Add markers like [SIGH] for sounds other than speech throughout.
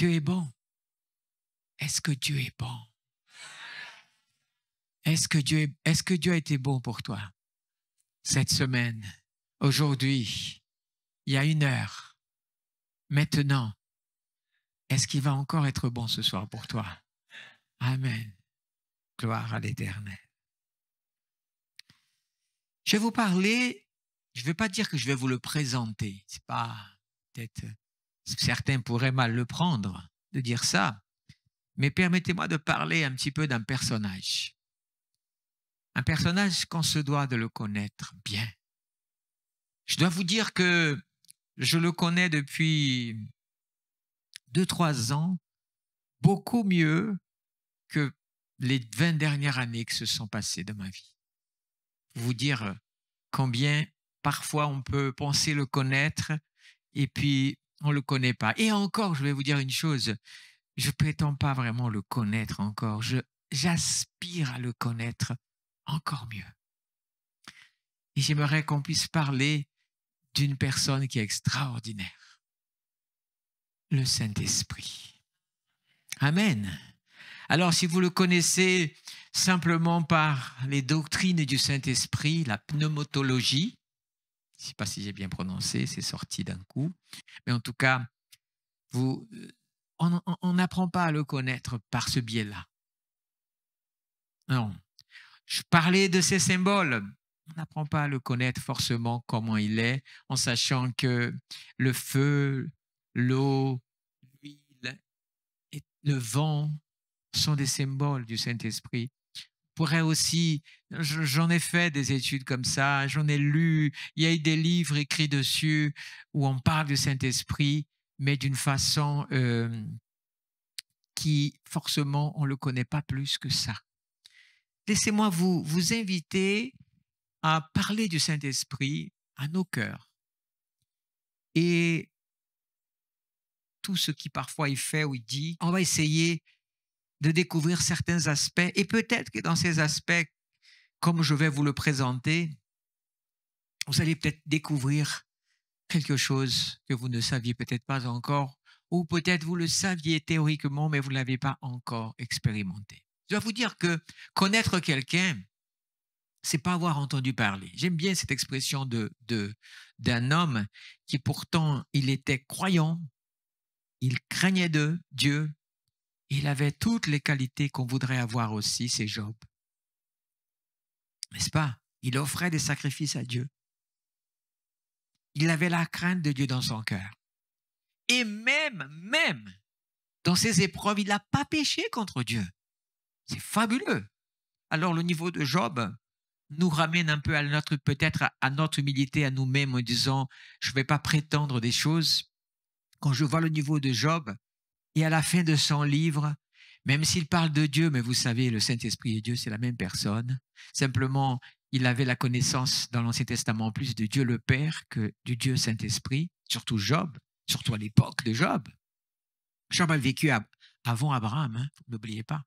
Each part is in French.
Dieu est bon. Est-ce que Dieu est bon? Est-ce que, Dieu est, est-ce que Dieu a été bon pour toi cette semaine, aujourd'hui, il y a une heure, maintenant? Est-ce qu'il va encore être bon ce soir pour toi? Amen. Gloire à l'Éternel. Je vais vous parler, je ne vais pas dire que je vais vous le présenter, c'est pas peut-être certains pourraient mal le prendre de dire ça, mais permettez-moi de parler un petit peu d'un personnage. Un personnage qu'on se doit de le connaître bien. Je dois vous dire que je le connais depuis deux, trois ans, beaucoup mieux que les vingt dernières années qui se sont passées de ma vie. Vous dire combien parfois on peut penser le connaître et puis on le connaît pas. Et encore, je vais vous dire une chose, je prétends pas vraiment le connaître encore. Je, j'aspire à le connaître encore mieux. Et j'aimerais qu'on puisse parler d'une personne qui est extraordinaire. Le Saint-Esprit. Amen. Alors si vous le connaissez simplement par les doctrines du Saint-Esprit, la pneumatologie, je ne sais pas si j'ai bien prononcé, c'est sorti d'un coup. Mais en tout cas, vous, euh, on n'apprend pas à le connaître par ce biais-là. Non. Je parlais de ces symboles. On n'apprend pas à le connaître forcément comment il est, en sachant que le feu, l'eau, l'huile et le vent sont des symboles du Saint-Esprit aussi, j'en ai fait des études comme ça, j'en ai lu, il y a eu des livres écrits dessus où on parle du Saint-Esprit, mais d'une façon euh, qui, forcément, on ne le connaît pas plus que ça. Laissez-moi vous, vous inviter à parler du Saint-Esprit à nos cœurs. Et tout ce qui parfois il fait ou dit, on va essayer de découvrir certains aspects. Et peut-être que dans ces aspects, comme je vais vous le présenter, vous allez peut-être découvrir quelque chose que vous ne saviez peut-être pas encore, ou peut-être vous le saviez théoriquement, mais vous ne l'avez pas encore expérimenté. Je dois vous dire que connaître quelqu'un, c'est pas avoir entendu parler. J'aime bien cette expression de d'un homme qui pourtant il était croyant, il craignait de Dieu, il avait toutes les qualités qu'on voudrait avoir aussi, c'est Job. N'est-ce pas Il offrait des sacrifices à Dieu. Il avait la crainte de Dieu dans son cœur. Et même, même, dans ses épreuves, il n'a pas péché contre Dieu. C'est fabuleux. Alors le niveau de Job nous ramène un peu à notre peut-être à notre humilité à nous-mêmes en disant je ne vais pas prétendre des choses. Quand je vois le niveau de Job, et à la fin de son livre, même s'il parle de Dieu, mais vous savez, le Saint-Esprit et Dieu, c'est la même personne. Simplement, il avait la connaissance dans l'Ancien Testament plus de Dieu le Père que du Dieu Saint-Esprit, surtout Job, surtout à l'époque de Job. Job a vécu avant Abraham, hein, n'oubliez pas.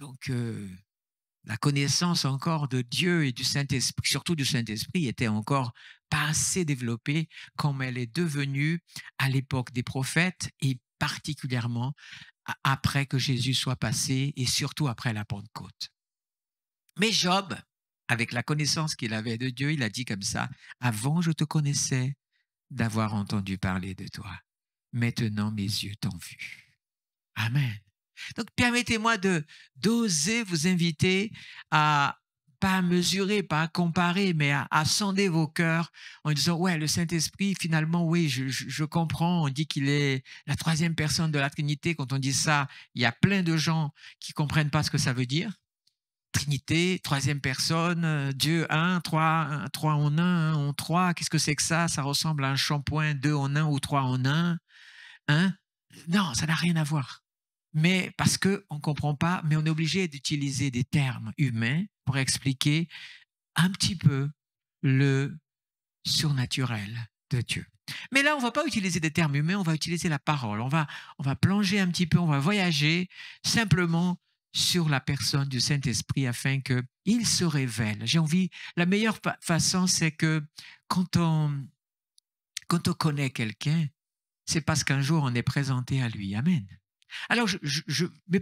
Donc, euh, la connaissance encore de Dieu et du Saint-Esprit, surtout du Saint-Esprit, était encore pas assez développée comme elle est devenue à l'époque des prophètes et particulièrement après que Jésus soit passé et surtout après la Pentecôte. Mais Job, avec la connaissance qu'il avait de Dieu, il a dit comme ça, avant je te connaissais d'avoir entendu parler de toi. Maintenant mes yeux t'ont vu. Amen. Donc permettez-moi de d'oser vous inviter à pas à mesurer, pas à comparer, mais à, sonder vos cœurs en disant, ouais, le Saint-Esprit, finalement, oui, je, comprends. On dit qu'il est la troisième personne de la Trinité. Quand on dit ça, il y a plein de gens qui comprennent pas ce que ça veut dire. Trinité, troisième personne, euh, Dieu un, trois, trois en un, un en trois. Qu'est-ce que c'est que ça Ça ressemble à un shampoing deux en un ou trois en un. Hein Non, ça n'a rien à voir. Mais parce que on comprend pas, mais on est obligé d'utiliser des termes humains pour expliquer un petit peu le surnaturel de Dieu. Mais là, on va pas utiliser des termes humains, on va utiliser la parole. On va, on va plonger un petit peu, on va voyager simplement sur la personne du Saint-Esprit afin que il se révèle. J'ai envie, la meilleure façon, c'est que quand on, quand on connaît quelqu'un, c'est parce qu'un jour on est présenté à lui. Amen. Alors,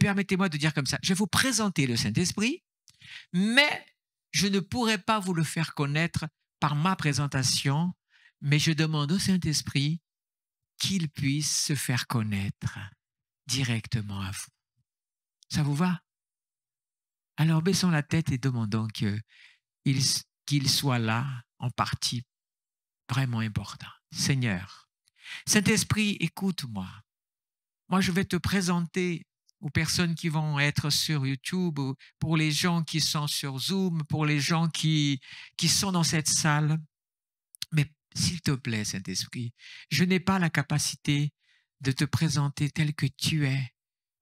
permettez-moi de dire comme ça, je vais vous présenter le Saint-Esprit mais je ne pourrai pas vous le faire connaître par ma présentation, mais je demande au Saint-Esprit qu'il puisse se faire connaître directement à vous. Ça vous va Alors baissons la tête et demandons qu'il soit là en partie vraiment important. Seigneur, Saint-Esprit, écoute-moi. Moi, je vais te présenter aux personnes qui vont être sur YouTube, pour les gens qui sont sur Zoom, pour les gens qui, qui sont dans cette salle. Mais s'il te plaît, Saint-Esprit, je n'ai pas la capacité de te présenter tel que tu es,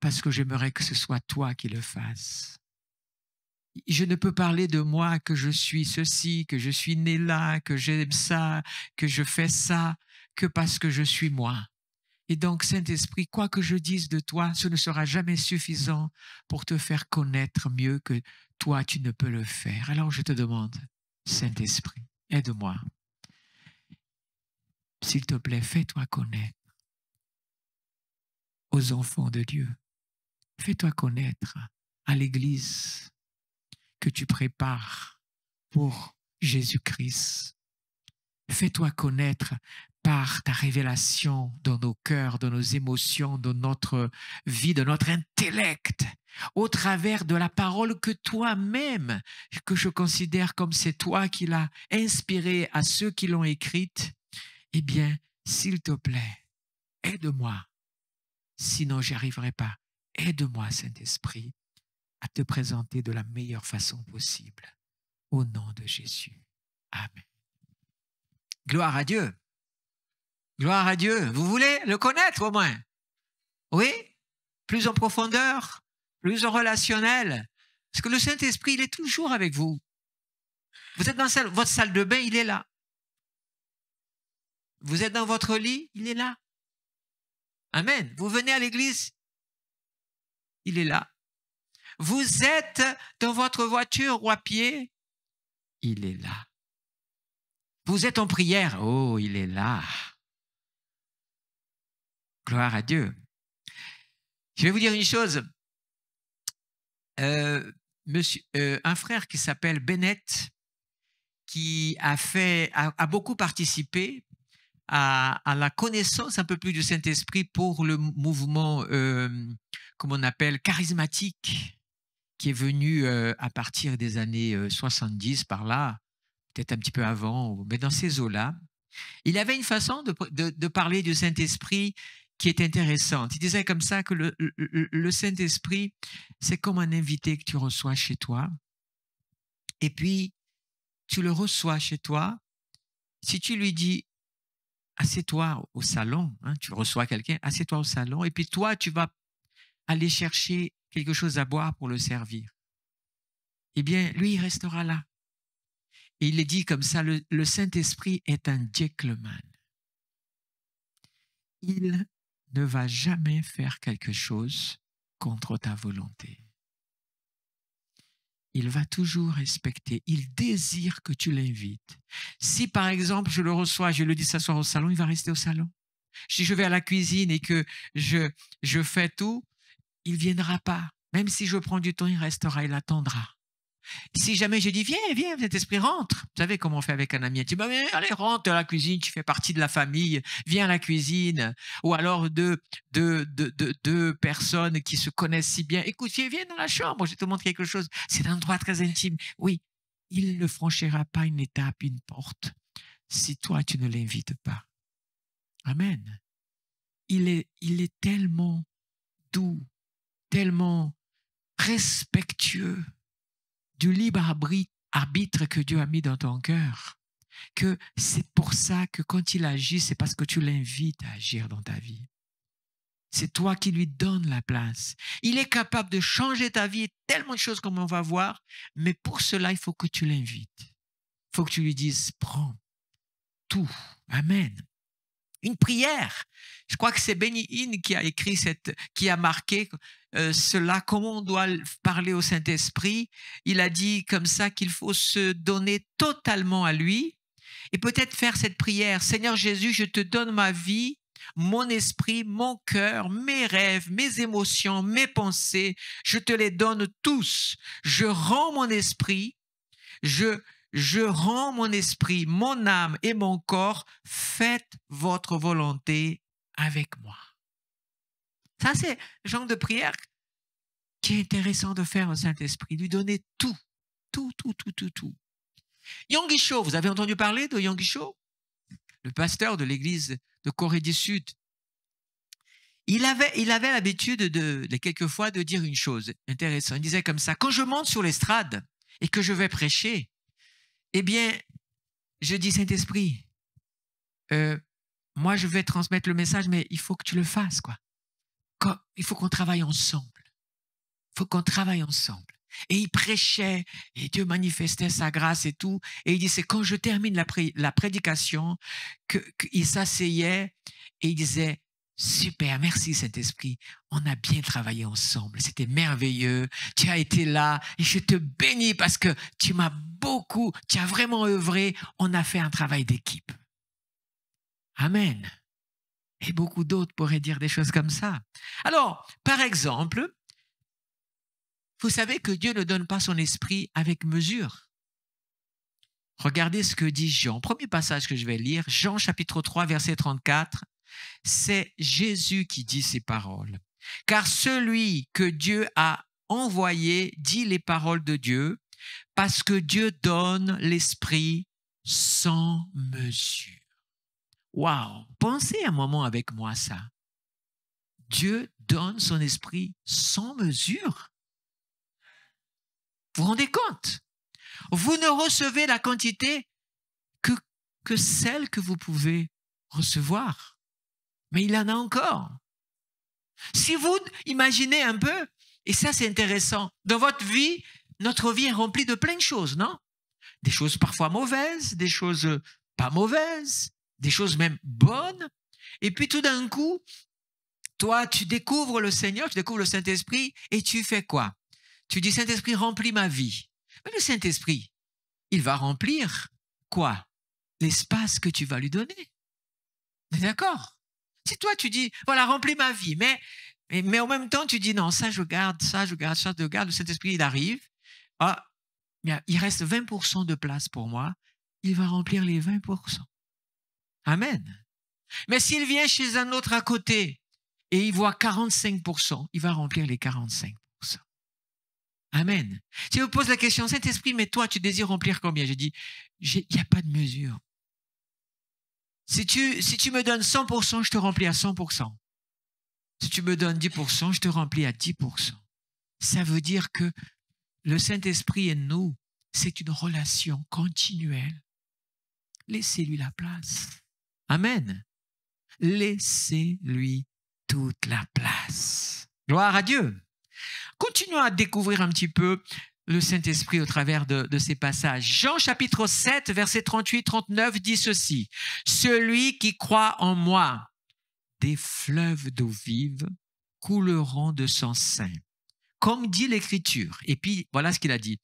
parce que j'aimerais que ce soit toi qui le fasses. Je ne peux parler de moi que je suis ceci, que je suis né là, que j'aime ça, que je fais ça, que parce que je suis moi. Et donc, Saint-Esprit, quoi que je dise de toi, ce ne sera jamais suffisant pour te faire connaître mieux que toi, tu ne peux le faire. Alors, je te demande, Saint-Esprit, aide-moi. S'il te plaît, fais-toi connaître aux enfants de Dieu. Fais-toi connaître à l'Église que tu prépares pour Jésus-Christ. Fais-toi connaître par ta révélation dans nos cœurs, dans nos émotions, dans notre vie, dans notre intellect, au travers de la parole que toi-même, que je considère comme c'est toi qui l'as inspirée à ceux qui l'ont écrite, eh bien, s'il te plaît, aide-moi. Sinon, j'y arriverai pas. Aide-moi, Saint-Esprit, à te présenter de la meilleure façon possible. Au nom de Jésus. Amen. Gloire à Dieu. Gloire à Dieu. Vous voulez le connaître au moins Oui Plus en profondeur Plus en relationnel Parce que le Saint-Esprit, il est toujours avec vous. Vous êtes dans votre salle de bain, il est là. Vous êtes dans votre lit, il est là. Amen. Vous venez à l'église, il est là. Vous êtes dans votre voiture ou à pied, il est là. Vous êtes en prière, oh, il est là. Gloire à Dieu. Je vais vous dire une chose. Euh, monsieur, euh, un frère qui s'appelle Bennett, qui a, fait, a, beaucoup participé à, la connaissance un peu plus du Saint-Esprit pour le mouvement, euh, comme on appelle, charismatique, qui est venu à partir des années 70 par là, peut-être un petit peu avant, mais dans ces eaux-là. Il avait une façon de, de parler du Saint-Esprit qui est intéressante. Il disait comme ça que le, Saint-Esprit, c'est comme un invité que tu reçois chez toi. Et puis, tu le reçois chez toi. Si tu lui dis, assieds-toi au salon, hein, tu reçois quelqu'un, assieds-toi au salon, et puis toi, tu vas aller chercher quelque chose à boire pour le servir. Eh bien, lui, il restera là. Et il est dit comme ça, le, le Saint-Esprit est un gentleman. Il ne va jamais faire quelque chose contre ta volonté. Il va toujours respecter. Il désire que tu l'invites. Si par exemple je le reçois, je le dis s'asseoir au salon, il va rester au salon. Si je vais à la cuisine et que je, je fais tout, il viendra pas. Même si je prends du temps, il restera, il attendra. Si jamais je dis, viens, viens, cet esprit, rentre. Vous savez comment on fait avec un ami. Tu vas bah, allez, rentre à la cuisine, tu fais partie de la famille, viens à la cuisine. Ou alors deux, deux, personnes qui se connaissent si bien. Écoute, viens dans la chambre, je te montre quelque chose. C'est un endroit très intime. Oui, il ne franchira pas une étape, une porte, si toi, tu ne l'invites pas. Amen. Il est, il est tellement doux, tellement respectueux du libre arbitre que Dieu a mis dans ton cœur. Que c'est pour ça que quand il agit, c'est parce que tu l'invites à agir dans ta vie. C'est toi qui lui donnes la place. Il est capable de changer ta vie et tellement de choses comme on va voir, mais pour cela, il faut que tu l'invites. Il faut que tu lui dises, prends tout. Amen une prière. Je crois que c'est Benny Hinn qui a écrit cette, qui a marqué euh, cela, comment on doit parler au Saint-Esprit. Il a dit comme ça qu'il faut se donner totalement à lui et peut-être faire cette prière. Seigneur Jésus, je te donne ma vie, mon esprit, mon cœur, mes rêves, mes émotions, mes pensées. Je te les donne tous. Je rends mon esprit. Je, je rends mon esprit, mon âme et mon corps, faites votre volonté avec moi. Ça, c'est le genre de prière qui est intéressant de faire au Saint-Esprit, lui donner tout, tout, tout, tout, tout, tout. Yang Cho, vous avez entendu parler de Yang Cho Le pasteur de l'église de Corée du Sud. Il avait, il avait l'habitude de, de quelquefois de dire une chose intéressante. Il disait comme ça, quand je monte sur l'estrade et que je vais prêcher, eh bien, je dis Saint-Esprit, euh, moi je vais transmettre le message, mais il faut que tu le fasses, quoi. il faut qu'on travaille ensemble. Il faut qu'on travaille ensemble. Et il prêchait, et Dieu manifestait sa grâce et tout. Et il dit, c'est quand je termine la, prédication qu'il s'asseyait et il disait, Super, merci Saint-Esprit. On a bien travaillé ensemble. C'était merveilleux. Tu as été là et je te bénis parce que tu m'as beaucoup, tu as vraiment œuvré. On a fait un travail d'équipe. Amen. Et beaucoup d'autres pourraient dire des choses comme ça. Alors, par exemple, vous savez que Dieu ne donne pas son esprit avec mesure. Regardez ce que dit Jean. Premier passage que je vais lire, Jean chapitre 3, verset 34 c'est Jésus qui dit ces paroles. Car celui que Dieu a envoyé dit les paroles de Dieu, parce que Dieu donne l'Esprit sans mesure. Wow, pensez un moment avec moi ça. Dieu donne son esprit sans mesure. Vous vous rendez compte Vous ne recevez la quantité que, que celle que vous pouvez recevoir. Mais il en a encore. Si vous imaginez un peu, et ça c'est intéressant, dans votre vie, notre vie est remplie de plein de choses, non Des choses parfois mauvaises, des choses pas mauvaises, des choses même bonnes. Et puis tout d'un coup, toi, tu découvres le Seigneur, tu découvres le Saint-Esprit, et tu fais quoi Tu dis, Saint-Esprit, remplis ma vie. Mais le Saint-Esprit, il va remplir quoi L'espace que tu vas lui donner. D'accord si toi, tu dis, voilà, remplis ma vie, mais, mais, en même temps, tu dis, non, ça, je garde, ça, je garde, ça, je garde, le Saint-Esprit, il arrive. Ah, il reste 20% de place pour moi. Il va remplir les 20%. Amen. Mais s'il vient chez un autre à côté et il voit 45%, il va remplir les 45%. Amen. Si on vous pose la question, Saint-Esprit, mais toi, tu désires remplir combien Je dis, il n'y a pas de mesure. Si tu, si tu me donnes 100%, je te remplis à 100%. Si tu me donnes 10%, je te remplis à 10%. Ça veut dire que le Saint-Esprit et nous, c'est une relation continuelle. Laissez-lui la place. Amen. Laissez-lui toute la place. Gloire à Dieu. Continuons à découvrir un petit peu le Saint-Esprit au travers de, ces passages. Jean chapitre 7, verset 38-39 dit ceci. Celui qui croit en moi, des fleuves d'eau vive couleront de son sein. Comme dit l'Écriture. Et puis, voilà ce qu'il a dit.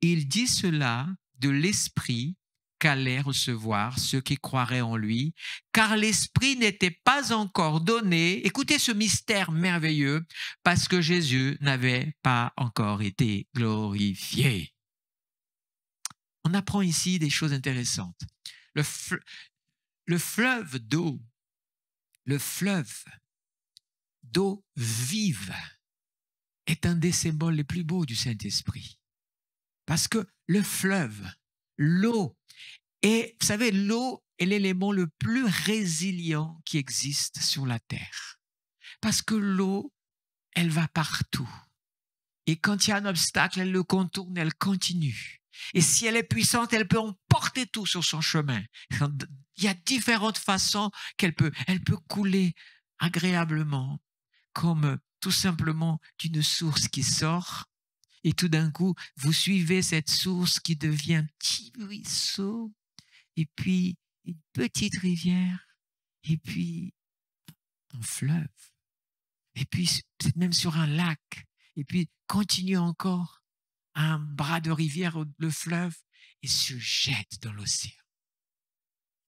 Il dit cela de l'Esprit qu'allaient recevoir ceux qui croiraient en lui, car l'Esprit n'était pas encore donné. Écoutez ce mystère merveilleux, parce que Jésus n'avait pas encore été glorifié. On apprend ici des choses intéressantes. Le, le fleuve d'eau, le fleuve d'eau vive est un des symboles les plus beaux du Saint-Esprit. Parce que le fleuve, l'eau et vous savez, l'eau est l'élément le plus résilient qui existe sur la Terre. Parce que l'eau, elle va partout. Et quand il y a un obstacle, elle le contourne, elle continue. Et si elle est puissante, elle peut emporter tout sur son chemin. Il y a différentes façons qu'elle peut. Elle peut couler agréablement, comme tout simplement d'une source qui sort. Et tout d'un coup, vous suivez cette source qui devient petit ruisseau et puis une petite rivière, et puis un fleuve, et puis même sur un lac, et puis continue encore un bras de rivière, le fleuve, et se jette dans l'océan.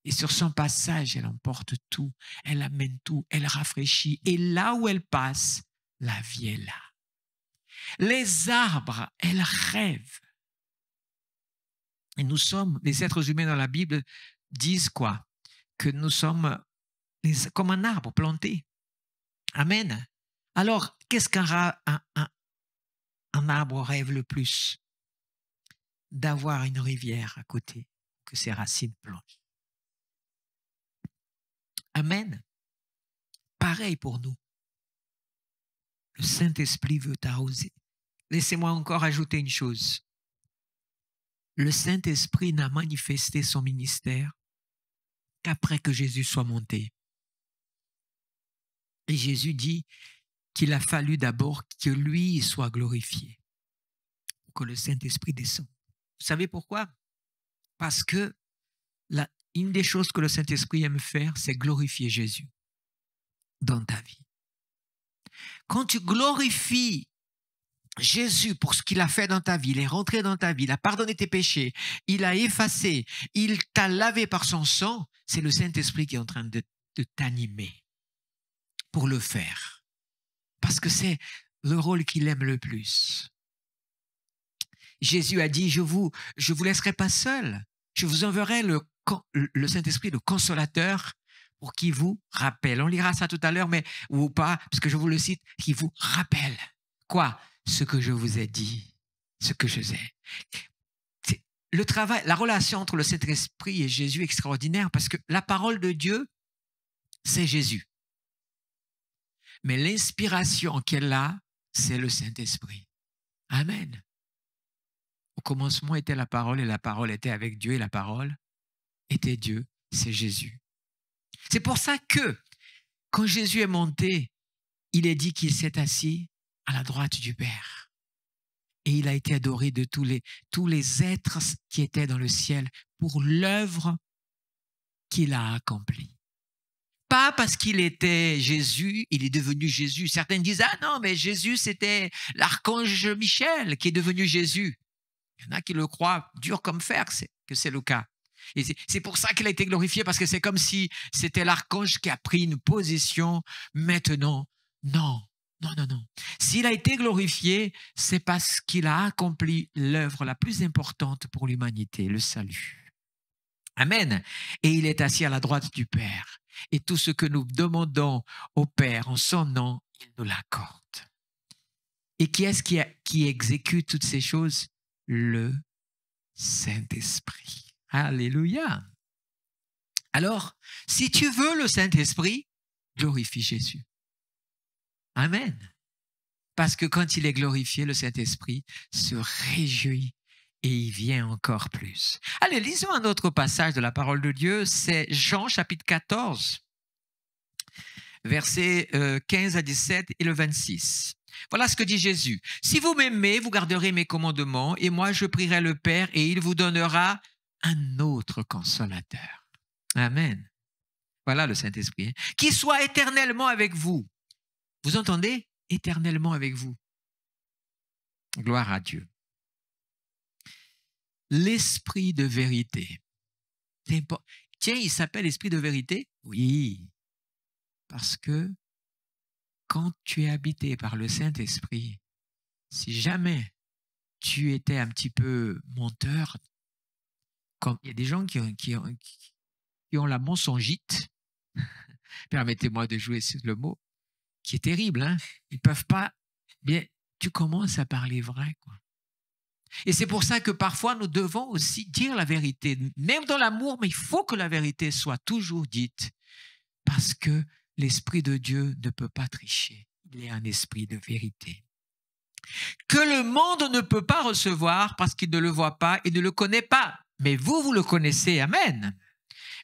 Et sur son passage, elle emporte tout, elle amène tout, elle rafraîchit, et là où elle passe, la vie est là. Les arbres, elle rêve. Et nous sommes, les êtres humains dans la Bible disent quoi Que nous sommes comme un arbre planté. Amen. Alors, qu'est-ce qu'un arbre rêve le plus D'avoir une rivière à côté, que ses racines plongent. Amen. Pareil pour nous. Le Saint-Esprit veut t'arroser. Laissez-moi encore ajouter une chose le Saint-Esprit n'a manifesté son ministère qu'après que Jésus soit monté. Et Jésus dit qu'il a fallu d'abord que lui soit glorifié, que le Saint-Esprit descende. Vous savez pourquoi Parce que la, une des choses que le Saint-Esprit aime faire, c'est glorifier Jésus dans ta vie. Quand tu glorifies Jésus, pour ce qu'il a fait dans ta vie, il est rentré dans ta vie, il a pardonné tes péchés, il a effacé, il t'a lavé par son sang, c'est le Saint-Esprit qui est en train de, t'animer pour le faire. Parce que c'est le rôle qu'il aime le plus. Jésus a dit, je vous, je vous laisserai pas seul, je vous enverrai le, le Saint-Esprit, le consolateur, pour qu'il vous rappelle. On lira ça tout à l'heure, mais ou pas, parce que je vous le cite, qui vous rappelle. Quoi ce que je vous ai dit, ce que je sais. Le travail, la relation entre le Saint-Esprit et Jésus est extraordinaire parce que la parole de Dieu, c'est Jésus. Mais l'inspiration qu'elle a, c'est le Saint-Esprit. Amen. Au commencement était la parole et la parole était avec Dieu et la parole était Dieu, c'est Jésus. C'est pour ça que quand Jésus est monté, il est dit qu'il s'est assis à la droite du Père. Et il a été adoré de tous les, tous les êtres qui étaient dans le ciel pour l'œuvre qu'il a accomplie. Pas parce qu'il était Jésus, il est devenu Jésus. Certains disent, ah non, mais Jésus, c'était l'archange Michel qui est devenu Jésus. Il y en a qui le croient dur comme fer que c'est le cas. Et c'est pour ça qu'il a été glorifié, parce que c'est comme si c'était l'archange qui a pris une position maintenant. Non, non, non, non. S'il a été glorifié, c'est parce qu'il a accompli l'œuvre la plus importante pour l'humanité, le salut. Amen. Et il est assis à la droite du Père. Et tout ce que nous demandons au Père en son nom, il nous l'accorde. Et qui est-ce qui, exécute toutes ces choses Le Saint-Esprit. Alléluia. Alors, si tu veux le Saint-Esprit, glorifie Jésus. Amen. Parce que quand il est glorifié, le Saint-Esprit se réjouit et il vient encore plus. Allez, lisons un autre passage de la parole de Dieu. C'est Jean chapitre 14, versets 15 euh, à 17 et le 26. Voilà ce que dit Jésus. Si vous m'aimez, vous garderez mes commandements, et moi je prierai le Père, et il vous donnera un autre consolateur. Amen. Voilà le Saint-Esprit. Hein. Qui soit éternellement avec vous vous entendez Éternellement avec vous. Gloire à Dieu. L'esprit de vérité. Tiens, il s'appelle esprit de vérité Oui. Parce que quand tu es habité par le Saint-Esprit, si jamais tu étais un petit peu menteur, comme il y a des gens qui ont, qui ont la mensongite, [LAUGHS] permettez-moi de jouer sur le mot, qui est terrible. Hein Ils peuvent pas. Bien, tu commences à parler vrai. Quoi. Et c'est pour ça que parfois nous devons aussi dire la vérité, même dans l'amour, mais il faut que la vérité soit toujours dite, parce que l'Esprit de Dieu ne peut pas tricher. Il est un esprit de vérité. Que le monde ne peut pas recevoir parce qu'il ne le voit pas et ne le connaît pas. Mais vous, vous le connaissez, Amen.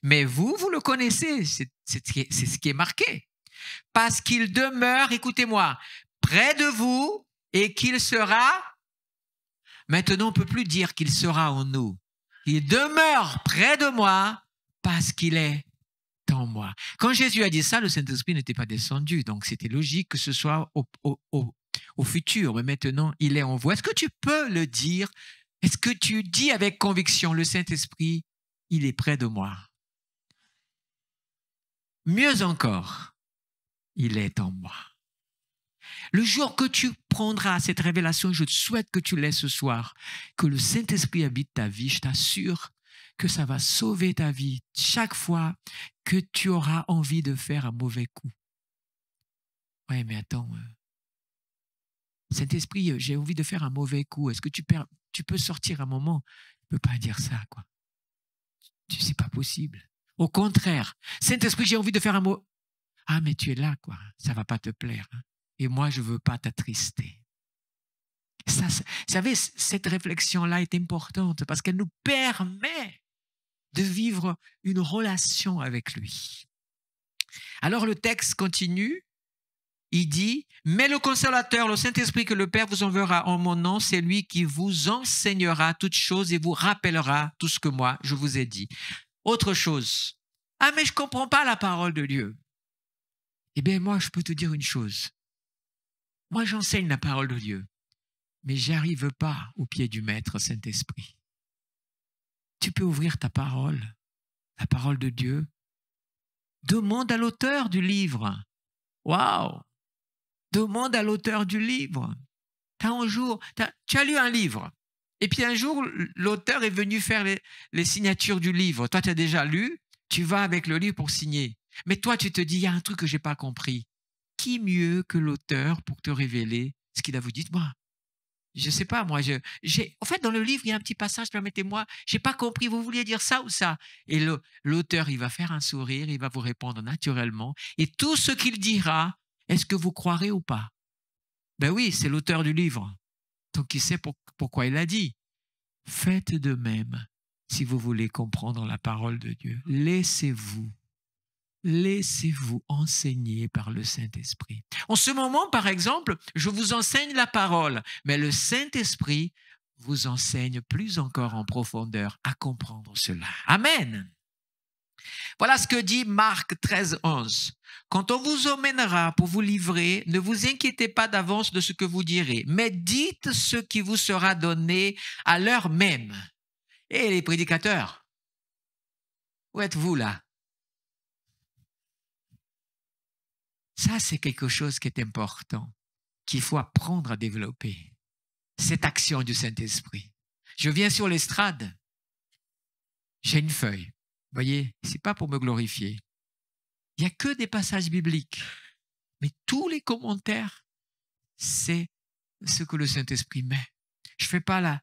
Mais vous, vous le connaissez, c'est ce qui est marqué parce qu'il demeure, écoutez-moi, près de vous et qu'il sera, maintenant on ne peut plus dire qu'il sera en nous, il demeure près de moi parce qu'il est en moi. Quand Jésus a dit ça, le Saint-Esprit n'était pas descendu, donc c'était logique que ce soit au, futur, mais maintenant il est en vous. Est-ce que tu peux le dire Est-ce que tu dis avec conviction, le Saint-Esprit, il est près de moi Mieux encore, il est en moi. Le jour que tu prendras cette révélation, je te souhaite que tu l'aies ce soir, que le Saint-Esprit habite ta vie, je t'assure que ça va sauver ta vie chaque fois que tu auras envie de faire un mauvais coup. Ouais, mais attends. Euh. Saint-Esprit, euh, j'ai envie de faire un mauvais coup. Est-ce que tu, perds, tu peux sortir un moment ne peux pas dire ça, quoi. n'est pas possible. Au contraire, Saint-Esprit, j'ai envie de faire un, ah, mais tu es là, quoi. Ça va pas te plaire. Hein. Et moi, je veux pas t'attrister. Ça, vous savez, cette réflexion-là est importante parce qu'elle nous permet de vivre une relation avec lui. Alors le texte continue, il dit, mais le consolateur, le Saint-Esprit que le Père vous enverra en mon nom, c'est lui qui vous enseignera toutes choses et vous rappellera tout ce que moi je vous ai dit. Autre chose, ah mais je ne comprends pas la parole de Dieu. Eh bien, moi, je peux te dire une chose. Moi, j'enseigne la parole de Dieu, mais j'arrive pas au pied du Maître Saint-Esprit. Tu peux ouvrir ta parole, la parole de Dieu. Demande à l'auteur du livre. Waouh! Demande à l'auteur du livre. As un jour, tu as lu un livre. Et puis un jour, l'auteur est venu faire les, les signatures du livre. Toi, tu as déjà lu. Tu vas avec le livre pour signer. Mais toi, tu te dis, il y a un truc que j'ai pas compris. Qui mieux que l'auteur pour te révéler ce qu'il a voulu dire Moi, je sais pas, moi, je, j'ai, en fait, dans le livre, il y a un petit passage, permettez-moi, j'ai pas compris, vous vouliez dire ça ou ça. Et l'auteur, il va faire un sourire, il va vous répondre naturellement. Et tout ce qu'il dira, est-ce que vous croirez ou pas? Ben oui, c'est l'auteur du livre. Donc, il sait pourquoi il a dit. Faites de même si vous voulez comprendre la parole de Dieu. Laissez-vous Laissez-vous enseigner par le Saint-Esprit. En ce moment, par exemple, je vous enseigne la parole, mais le Saint-Esprit vous enseigne plus encore en profondeur à comprendre cela. Amen. Voilà ce que dit Marc 13, 11. Quand on vous emmènera pour vous livrer, ne vous inquiétez pas d'avance de ce que vous direz, mais dites ce qui vous sera donné à l'heure même. Et les prédicateurs, où êtes-vous là Ça, c'est quelque chose qui est important, qu'il faut apprendre à développer. Cette action du Saint-Esprit. Je viens sur l'estrade. J'ai une feuille. Voyez, c'est pas pour me glorifier. Il n'y a que des passages bibliques. Mais tous les commentaires, c'est ce que le Saint-Esprit met. Je fais pas là.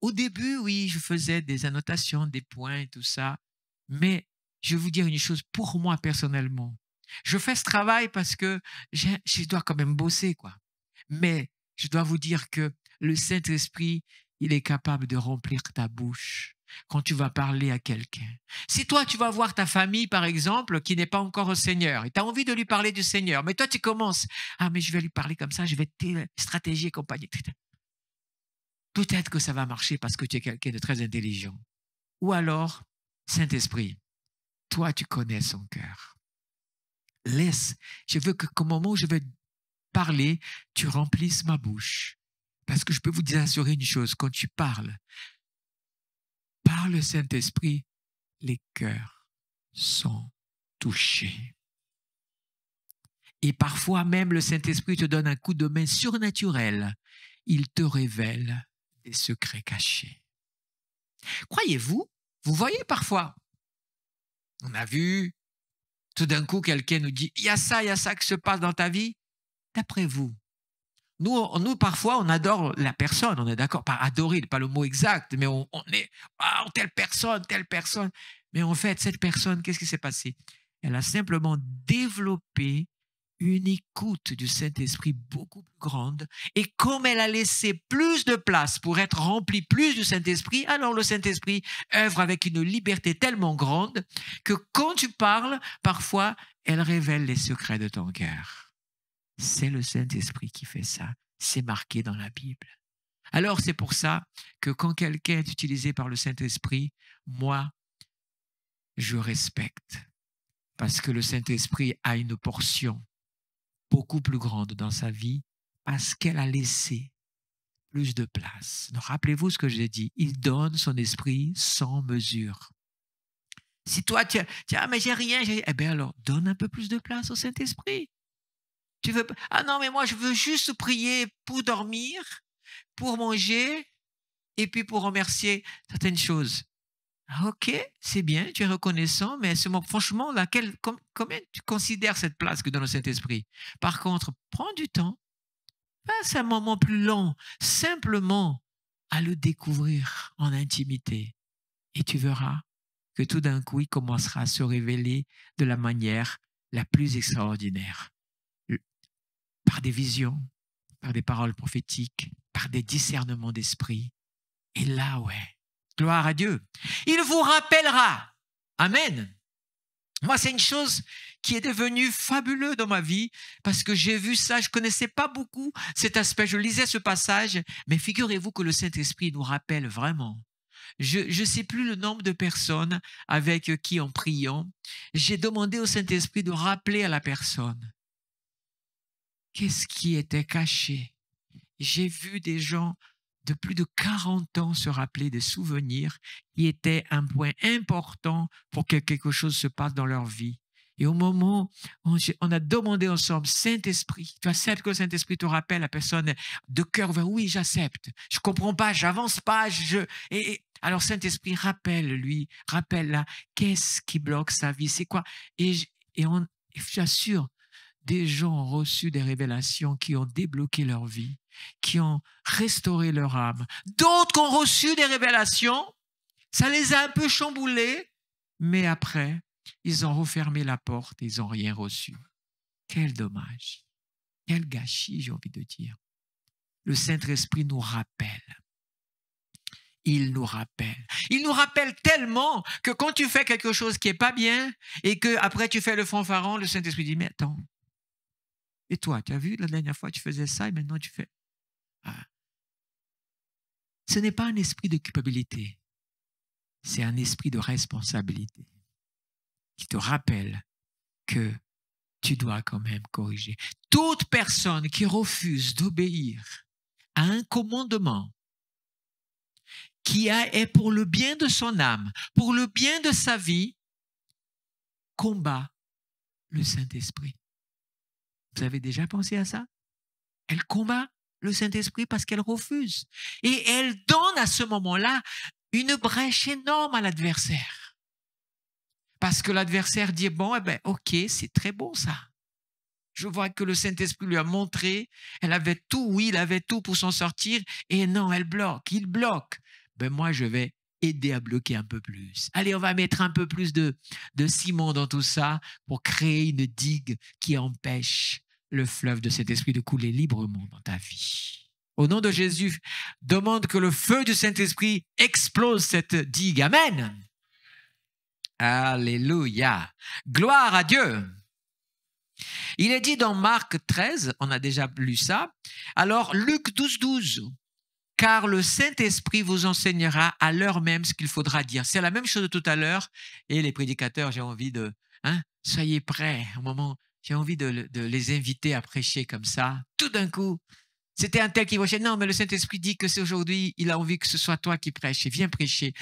Au début, oui, je faisais des annotations, des points et tout ça. Mais je vais vous dire une chose pour moi personnellement. Je fais ce travail parce que je dois quand même bosser, quoi. Mais je dois vous dire que le Saint-Esprit, il est capable de remplir ta bouche quand tu vas parler à quelqu'un. Si toi, tu vas voir ta famille, par exemple, qui n'est pas encore au Seigneur, et tu as envie de lui parler du Seigneur, mais toi, tu commences, ah, mais je vais lui parler comme ça, je vais stratégie et compagnie. Peut-être que ça va marcher parce que tu es quelqu'un de très intelligent. Ou alors, Saint-Esprit, toi, tu connais son cœur laisse. Je veux que, qu'au moment où je vais parler, tu remplisses ma bouche. Parce que je peux vous assurer une chose, quand tu parles, par le Saint-Esprit, les cœurs sont touchés. Et parfois même, le Saint-Esprit te donne un coup de main surnaturel. Il te révèle des secrets cachés. Croyez-vous, vous voyez parfois. On a vu tout d'un coup, quelqu'un nous dit, il y a ça, il y a ça qui se passe dans ta vie. D'après vous, nous, nous, parfois, on adore la personne, on est d'accord, pas adorer, pas le mot exact, mais on, est, ah, telle personne, telle personne. Mais en fait, cette personne, qu'est-ce qui s'est passé Elle a simplement développé une écoute du Saint-Esprit beaucoup plus grande. Et comme elle a laissé plus de place pour être remplie plus du Saint-Esprit, alors le Saint-Esprit œuvre avec une liberté tellement grande que quand tu parles, parfois, elle révèle les secrets de ton cœur. C'est le Saint-Esprit qui fait ça. C'est marqué dans la Bible. Alors c'est pour ça que quand quelqu'un est utilisé par le Saint-Esprit, moi, je respecte. Parce que le Saint-Esprit a une portion beaucoup plus grande dans sa vie parce qu'elle a laissé plus de place. Rappelez-vous ce que j'ai dit, il donne son esprit sans mesure. Si toi, tu tiens, ah, mais j'ai rien, eh bien alors, donne un peu plus de place au Saint-Esprit. Tu veux Ah non, mais moi, je veux juste prier pour dormir, pour manger, et puis pour remercier certaines choses. Ah, ok, c'est bien, tu es reconnaissant, mais franchement, laquelle, com tu considères cette place que donne le Saint-Esprit Par contre, prends du temps, passe un moment plus long, simplement à le découvrir en intimité. Et tu verras que tout d'un coup, il commencera à se révéler de la manière la plus extraordinaire. Par des visions, par des paroles prophétiques, par des discernements d'esprit. Et là, ouais, Gloire à Dieu. Il vous rappellera. Amen. Moi, c'est une chose qui est devenue fabuleuse dans ma vie parce que j'ai vu ça. Je connaissais pas beaucoup cet aspect. Je lisais ce passage, mais figurez-vous que le Saint-Esprit nous rappelle vraiment. Je ne sais plus le nombre de personnes avec qui, en priant, j'ai demandé au Saint-Esprit de rappeler à la personne qu'est-ce qui était caché. J'ai vu des gens de plus de 40 ans se rappeler des souvenirs qui était un point important pour que quelque chose se passe dans leur vie. Et au moment où on a demandé ensemble, Saint-Esprit, tu acceptes que le Saint-Esprit te rappelle, la personne de cœur va, oui, j'accepte, je comprends pas, j'avance pas, je... Et, et... alors Saint-Esprit rappelle, lui, rappelle là, qu'est-ce qui bloque sa vie, c'est quoi Et, et on, j'assure, des gens ont reçu des révélations qui ont débloqué leur vie qui ont restauré leur âme, d'autres qui ont reçu des révélations, ça les a un peu chamboulés, mais après, ils ont refermé la porte et ils n'ont rien reçu. Quel dommage, quel gâchis, j'ai envie de dire. Le Saint-Esprit nous rappelle. Il nous rappelle. Il nous rappelle tellement que quand tu fais quelque chose qui n'est pas bien et que après tu fais le fanfaron, le Saint-Esprit dit, mais attends, et toi, tu as vu la dernière fois tu faisais ça et maintenant tu fais. Ah. Ce n'est pas un esprit de culpabilité, c'est un esprit de responsabilité qui te rappelle que tu dois quand même corriger. Toute personne qui refuse d'obéir à un commandement qui est pour le bien de son âme, pour le bien de sa vie, combat le Saint-Esprit. Vous avez déjà pensé à ça Elle combat le Saint-Esprit parce qu'elle refuse. Et elle donne à ce moment-là une brèche énorme à l'adversaire. Parce que l'adversaire dit, bon, eh ben, ok, c'est très bon ça. Je vois que le Saint-Esprit lui a montré, elle avait tout, oui, il avait tout pour s'en sortir, et non, elle bloque, il bloque. Ben moi, je vais aider à bloquer un peu plus. Allez, on va mettre un peu plus de, de ciment dans tout ça pour créer une digue qui empêche le fleuve de cet esprit de couler librement dans ta vie. Au nom de Jésus, demande que le feu du Saint-Esprit explose cette digue. Amen. Alléluia. Gloire à Dieu. Il est dit dans Marc 13, on a déjà lu ça. Alors Luc 12, 12, car le Saint-Esprit vous enseignera à l'heure même ce qu'il faudra dire. C'est la même chose de tout à l'heure. Et les prédicateurs, j'ai envie de, hein, soyez prêts au moment j'ai envie de, les inviter à prêcher comme ça. Tout d'un coup, c'était un tel qui prêchait. Non, mais le Saint-Esprit dit que c'est aujourd'hui, il a envie que ce soit toi qui prêches. viens prêcher.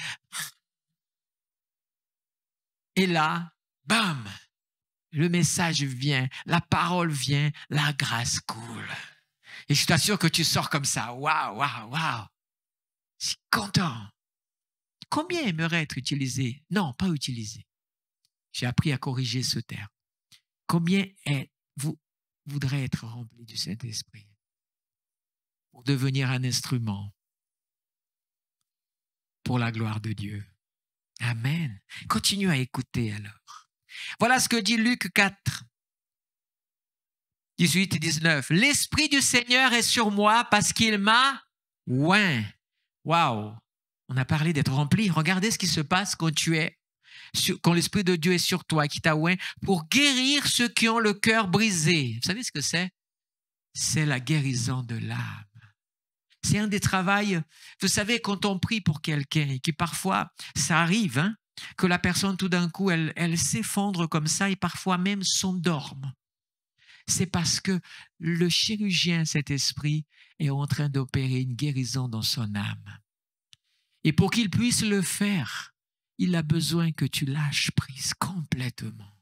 Et là, bam, le message vient, la parole vient, la grâce coule. Et je t'assure que tu sors comme ça. Waouh, waouh, waouh. Je content. Combien aimerait être utilisé Non, pas utilisé. J'ai appris à corriger ce terme. Combien est, vous voudrez être rempli du Saint-Esprit pour devenir un instrument pour la gloire de Dieu? Amen. Continue à écouter alors. Voilà ce que dit Luc 4, 18 et 19. L'Esprit du Seigneur est sur moi parce qu'il m'a ouin. Waouh! On a parlé d'être rempli. Regardez ce qui se passe quand tu es quand l'Esprit de Dieu est sur toi, Kitawen, pour guérir ceux qui ont le cœur brisé. Vous savez ce que c'est C'est la guérison de l'âme. C'est un des travaux. Vous savez, quand on prie pour quelqu'un, et qui parfois, ça arrive, hein, que la personne, tout d'un coup, elle, elle s'effondre comme ça et parfois même s'endorme. C'est parce que le chirurgien, cet esprit, est en train d'opérer une guérison dans son âme. Et pour qu'il puisse le faire, il a besoin que tu lâches prise complètement.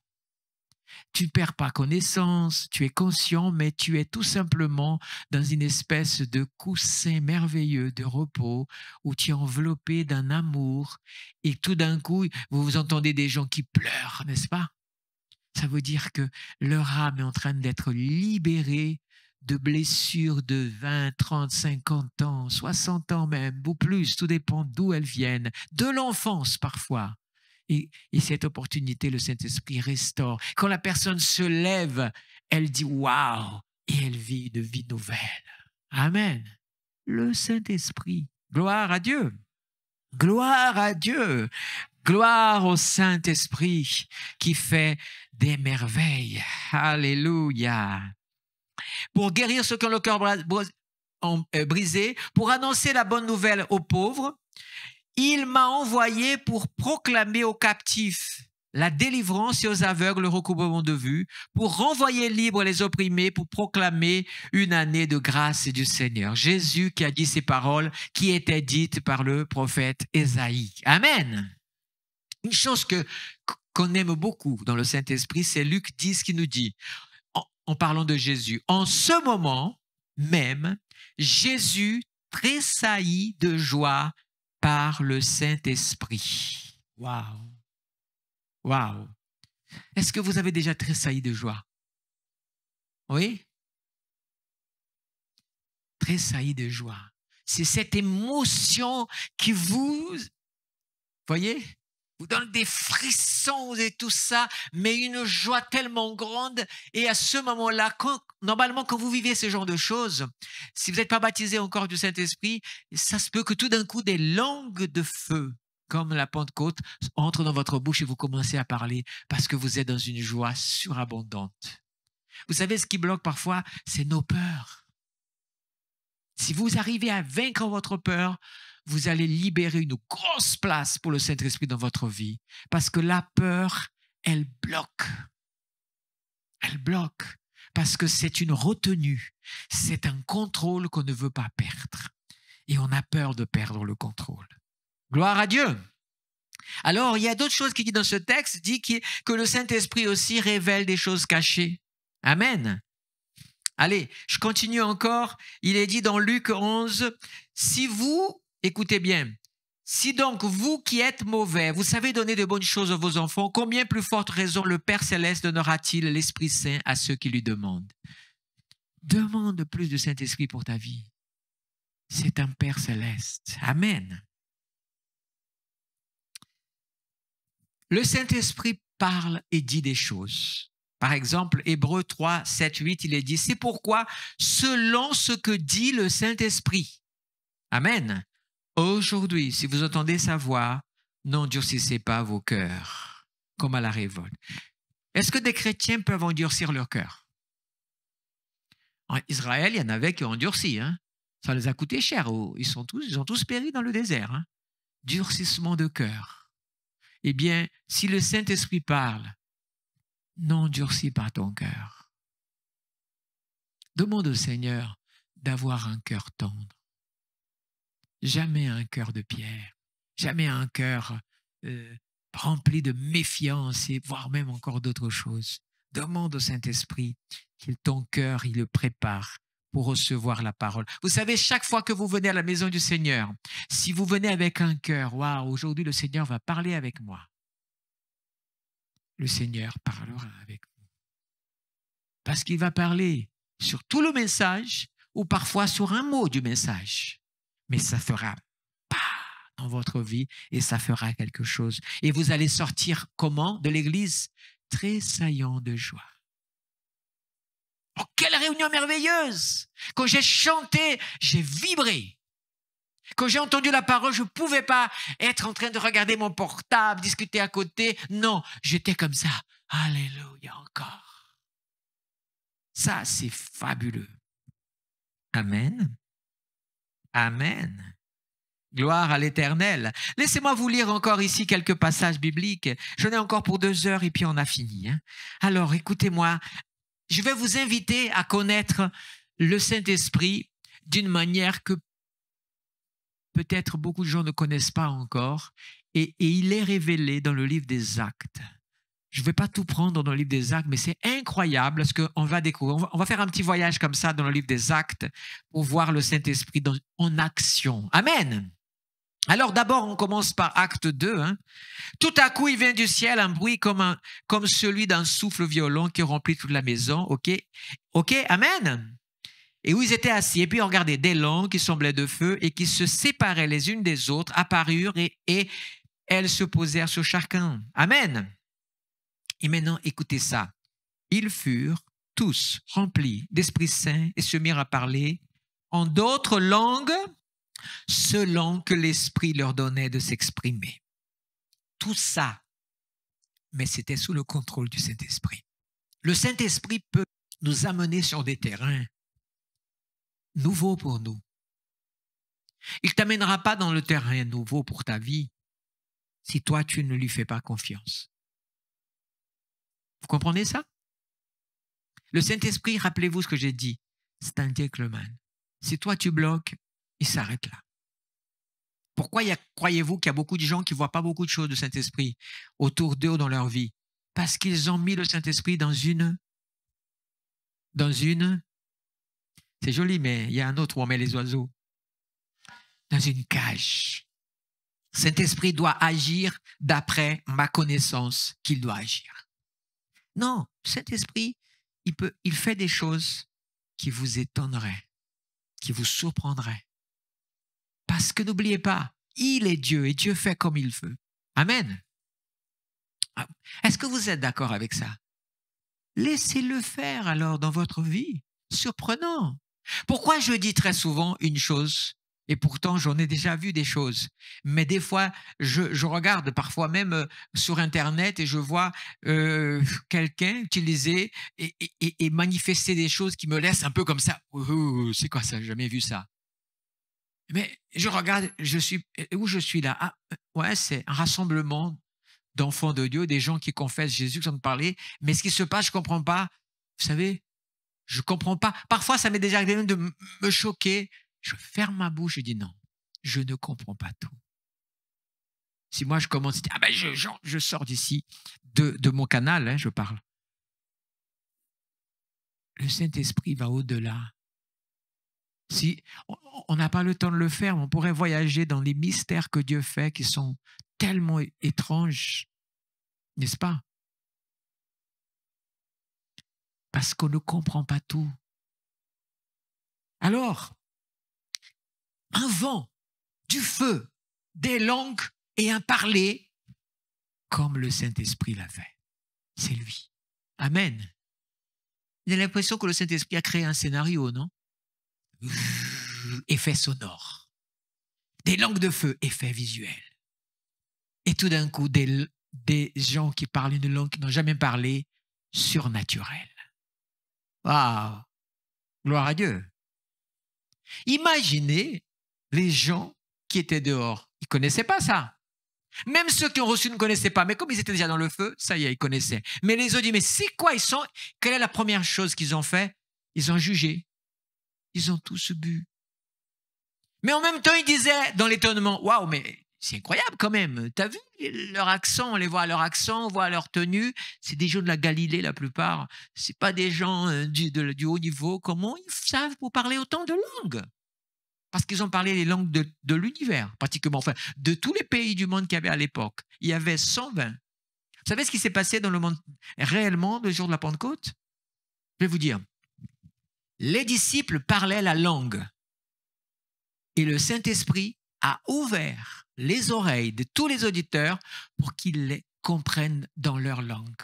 Tu ne perds pas connaissance, tu es conscient, mais tu es tout simplement dans une espèce de coussin merveilleux de repos où tu es enveloppé d'un amour et tout d'un coup, vous, vous entendez des gens qui pleurent, n'est-ce pas Ça veut dire que leur âme est en train d'être libérée de blessures de 20, 30, 50 ans, 60 ans même, ou plus, tout dépend d'où elles viennent, de l'enfance parfois. Et, cette opportunité, le Saint-Esprit restaure. Quand la personne se lève, elle dit Waouh Et elle vit une vie nouvelle. Amen. Le Saint-Esprit. Gloire à Dieu. Gloire à Dieu. Gloire au Saint-Esprit qui fait des merveilles. Alléluia pour guérir ceux qui ont le cœur euh, brisé, pour annoncer la bonne nouvelle aux pauvres. Il m'a envoyé pour proclamer aux captifs la délivrance et aux aveugles le recouvrement de vue, pour renvoyer libres les opprimés, pour proclamer une année de grâce du Seigneur. Jésus qui a dit ces paroles qui étaient dites par le prophète Ésaïe. Amen. Une chose que qu'on aime beaucoup dans le Saint-Esprit, c'est Luc 10 qui nous dit, en parlant de Jésus. En ce moment même, Jésus tressaillit de joie par le Saint-Esprit. Waouh! Waouh! Est-ce que vous avez déjà tressailli de joie? Oui? Tressailli de joie. C'est cette émotion qui vous, voyez, vous donne des frissons et tout ça, mais une joie tellement grande. Et à ce moment-là, normalement, quand vous vivez ce genre de choses, si vous n'êtes pas baptisé encore du Saint-Esprit, ça se peut que tout d'un coup, des langues de feu, comme la Pentecôte, entrent dans votre bouche et vous commencez à parler parce que vous êtes dans une joie surabondante. Vous savez, ce qui bloque parfois, c'est nos peurs. Si vous arrivez à vaincre votre peur, vous allez libérer une grosse place pour le Saint-Esprit dans votre vie. Parce que la peur, elle bloque. Elle bloque. Parce que c'est une retenue. C'est un contrôle qu'on ne veut pas perdre. Et on a peur de perdre le contrôle. Gloire à Dieu. Alors, il y a d'autres choses qui disent dans ce texte, dit que le Saint-Esprit aussi révèle des choses cachées. Amen. Allez, je continue encore. Il est dit dans Luc 11, si vous Écoutez bien. Si donc vous qui êtes mauvais, vous savez donner de bonnes choses à vos enfants, combien plus forte raison le Père céleste donnera-t-il l'Esprit Saint à ceux qui lui demandent Demande plus de Saint-Esprit pour ta vie. C'est un Père céleste. Amen. Le Saint-Esprit parle et dit des choses. Par exemple, Hébreu 3, 7, 8, il est dit, c'est pourquoi selon ce que dit le Saint-Esprit. Amen. Aujourd'hui, si vous entendez sa voix, n'endurcissez pas vos cœurs, comme à la révolte. Est-ce que des chrétiens peuvent endurcir leur cœur En Israël, il y en avait qui ont endurci. Hein. Ça les a coûté cher. Oh, ils, sont tous, ils ont tous péri dans le désert. Hein? Durcissement de cœur. Eh bien, si le Saint-Esprit parle, n'endurcis pas ton cœur. Demande au Seigneur d'avoir un cœur tendre jamais un cœur de pierre, jamais un cœur euh, rempli de méfiance et voire même encore d'autres choses. Demande au Saint-Esprit qu'il ton cœur, il le prépare pour recevoir la parole. Vous savez, chaque fois que vous venez à la maison du Seigneur, si vous venez avec un cœur, waouh, aujourd'hui le Seigneur va parler avec moi. Le Seigneur parlera avec vous. Parce qu'il va parler sur tout le message ou parfois sur un mot du message mais ça fera pas dans votre vie et ça fera quelque chose. Et vous allez sortir comment de l'église Tressaillant de joie. Oh, quelle réunion merveilleuse Quand j'ai chanté, j'ai vibré. Quand j'ai entendu la parole, je ne pouvais pas être en train de regarder mon portable, discuter à côté. Non, j'étais comme ça. Alléluia encore. Ça, c'est fabuleux. Amen. Amen. Gloire à l'Éternel. Laissez-moi vous lire encore ici quelques passages bibliques. J'en ai encore pour deux heures et puis on a fini. Hein. Alors écoutez-moi, je vais vous inviter à connaître le Saint-Esprit d'une manière que peut-être beaucoup de gens ne connaissent pas encore. et il est révélé dans le livre des actes. Je ne vais pas tout prendre dans le livre des actes, mais c'est incroyable ce qu'on va découvrir. On va, faire un petit voyage comme ça dans le livre des actes pour voir le Saint-Esprit en action. Amen. Alors d'abord, on commence par acte 2. Hein. Tout à coup, il vient du ciel un bruit comme, un, comme celui d'un souffle violent qui remplit toute la maison. OK OK Amen Et où ils étaient assis. Et puis, regardez, des langues qui semblaient de feu et qui se séparaient les unes des autres apparurent et elles se posèrent sur chacun. Amen et maintenant, écoutez ça. Ils furent tous remplis d'Esprit Saint et se mirent à parler en d'autres langues selon que l'Esprit leur donnait de s'exprimer. Tout ça, mais c'était sous le contrôle du Saint-Esprit. Le Saint-Esprit peut nous amener sur des terrains nouveaux pour nous. Il ne t'amènera pas dans le terrain nouveau pour ta vie si toi tu ne lui fais pas confiance. Vous comprenez ça Le Saint-Esprit, rappelez-vous ce que j'ai dit, c'est un gentleman. Si toi tu bloques, il s'arrête là. Pourquoi croyez-vous qu'il y a beaucoup de gens qui ne voient pas beaucoup de choses du Saint-Esprit autour d'eux dans leur vie Parce qu'ils ont mis le Saint-Esprit dans une... Dans une... C'est joli, mais il y a un autre où on met les oiseaux. Dans une cage. Saint-Esprit doit agir d'après ma connaissance qu'il doit agir. Non, cet esprit il, il fait des choses qui vous étonneraient, qui vous surprendraient. Parce que n'oubliez pas, il est Dieu et Dieu fait comme il veut. Amen. Ah, est-ce que vous êtes d'accord avec ça Laissez-le faire alors dans votre vie. Surprenant. Pourquoi je dis très souvent une chose et pourtant, j'en ai déjà vu des choses. Mais des fois, je, regarde parfois même euh, sur Internet et je vois euh, quelqu'un utiliser et, manifester des choses qui me laissent un peu comme ça. c'est quoi ça J'ai jamais vu ça. Mais je regarde, je suis où je suis là. Ah, euh, ouais, c'est un rassemblement d'enfants de Dieu, des gens qui confessent Jésus, qui sont parler. Mais ce qui se passe, je comprends pas. Vous savez, je comprends pas. Parfois, ça m'est déjà arrivé de me choquer je ferme ma bouche et dis non, je ne comprends pas tout. Si moi je commence, ah ben je, sors d'ici, de, mon canal, hein, je parle. Le Saint-Esprit va au-delà. Si on n'a pas le temps de le faire, on pourrait voyager dans les mystères que Dieu fait qui sont tellement étranges, n'est-ce pas Parce qu'on ne comprend pas tout. Alors, un vent, du feu, des langues et un parler, comme le Saint-Esprit l'a fait. C'est lui. Amen. J'ai l'impression que le Saint-Esprit a créé un scénario, non Effet sonore. Des langues de feu, effet visuel. Et tout d'un coup, des, gens qui parlent une langue qu'ils n'ont jamais parlé, surnaturel. Waouh Gloire à Dieu. Imaginez les gens qui étaient dehors. Ils ne connaissaient pas ça. Même ceux qui ont reçu ne connaissaient pas. Mais comme ils étaient déjà dans le feu, ça y est, ils connaissaient. Mais les autres disent, mais c'est quoi ils sont Quelle est la première chose qu'ils ont fait Ils ont jugé. Ils ont tous bu. Mais en même temps, ils disaient dans l'étonnement, waouh, mais c'est incroyable quand même. T'as vu leur accent, on les voit à leur accent, on voit à leur tenue. C'est des gens de la Galilée la plupart. C'est pas des gens euh, du, du haut niveau. Comment ils savent pour parler autant de langues parce qu'ils ont parlé les langues de, l'univers, pratiquement, enfin, de tous les pays du monde qu'il y avait à l'époque. Il y avait 120. Vous savez ce qui s'est passé dans le monde réellement le jour de la Pentecôte Je vais vous dire. Les disciples parlaient la langue et le Saint-Esprit a ouvert les oreilles de tous les auditeurs pour qu'ils les comprennent dans leur langue.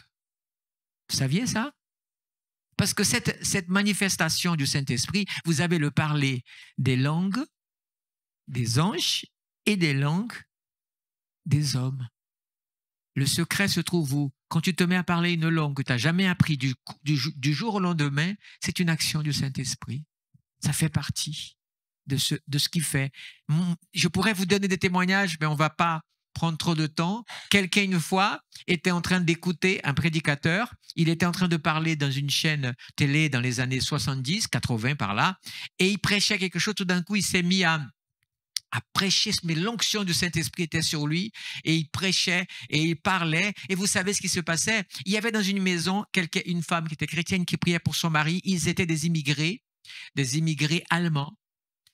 Vous saviez ça parce que cette, cette manifestation du Saint-Esprit, vous avez le parler des langues des anges et des langues des hommes. Le secret se trouve où Quand tu te mets à parler une langue que tu n'as jamais appris du, jour au lendemain, c'est une action du Saint-Esprit. Ça fait partie de ce, de ce qu'il fait. Je pourrais vous donner des témoignages, mais on va pas prendre trop de temps. Quelqu'un une fois était en train d'écouter un prédicateur. Il était en train de parler dans une chaîne télé dans les années 70, 80 par là, et il prêchait quelque chose. Tout d'un coup, il s'est mis à à prêcher, mais l'onction du Saint-Esprit était sur lui, et il prêchait, et il parlait, et vous savez ce qui se passait. Il y avait dans une maison une femme qui était chrétienne qui priait pour son mari. Ils étaient des immigrés, des immigrés allemands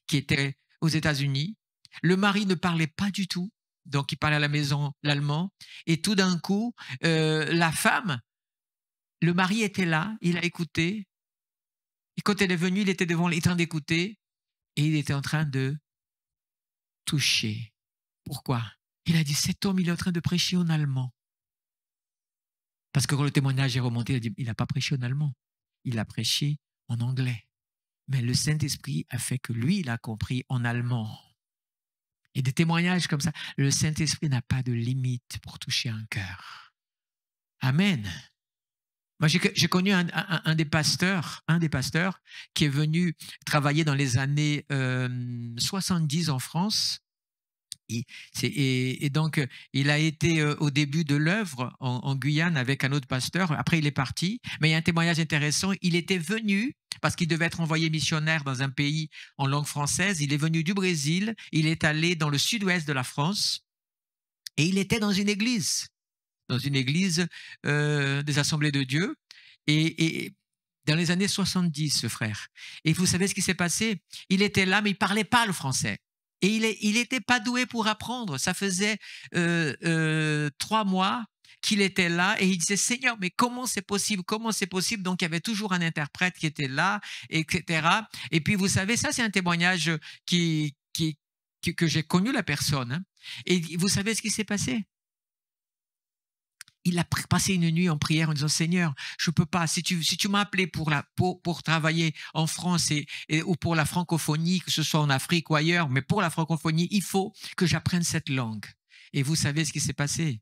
qui étaient aux États-Unis. Le mari ne parlait pas du tout donc il parlait à la maison l'allemand, et tout d'un coup, euh, la femme, le mari était là, il a écouté, et quand elle est venue, il était devant, il était en train d'écouter, et il était en train de toucher. Pourquoi Il a dit, cet homme, il est en train de prêcher en allemand. Parce que quand le témoignage est remonté, il a dit, il n'a pas prêché en allemand, il a prêché en anglais. Mais le Saint-Esprit a fait que lui, il a compris en allemand. Et des témoignages comme ça. Le Saint-Esprit n'a pas de limite pour toucher un cœur. Amen. Moi, j'ai connu un, des pasteurs, un des pasteurs qui est venu travailler dans les années 70 euh, en France et, donc, euh, il a été euh, au début de l'œuvre en, Guyane avec un autre pasteur. Après, il est parti. Mais il y a un témoignage intéressant. Il était venu parce qu'il devait être envoyé missionnaire dans un pays en langue française. Il est venu du Brésil. Il est allé dans le sud-ouest de la France et il était dans une église, dans une église euh, des Assemblées de Dieu. et, et dans les années 70, ce frère. Et vous savez ce qui s'est passé Il était là, mais il parlait pas le français. Et il n'était pas doué pour apprendre. Ça faisait euh, euh, trois mois qu'il était là et il disait Seigneur, mais comment c'est possible Comment c'est possible Donc il y avait toujours un interprète qui était là, etc. Et puis vous savez, ça c'est un témoignage qui, que j'ai connu la personne. Hein. Et vous savez ce qui s'est passé il a passé une nuit en prière en disant Seigneur, je ne peux pas. Si tu, m'as appelé pour, travailler en France ou pour la francophonie, que ce soit en Afrique ou ailleurs, mais pour la francophonie, il faut que j'apprenne cette langue. Et vous savez ce qui s'est passé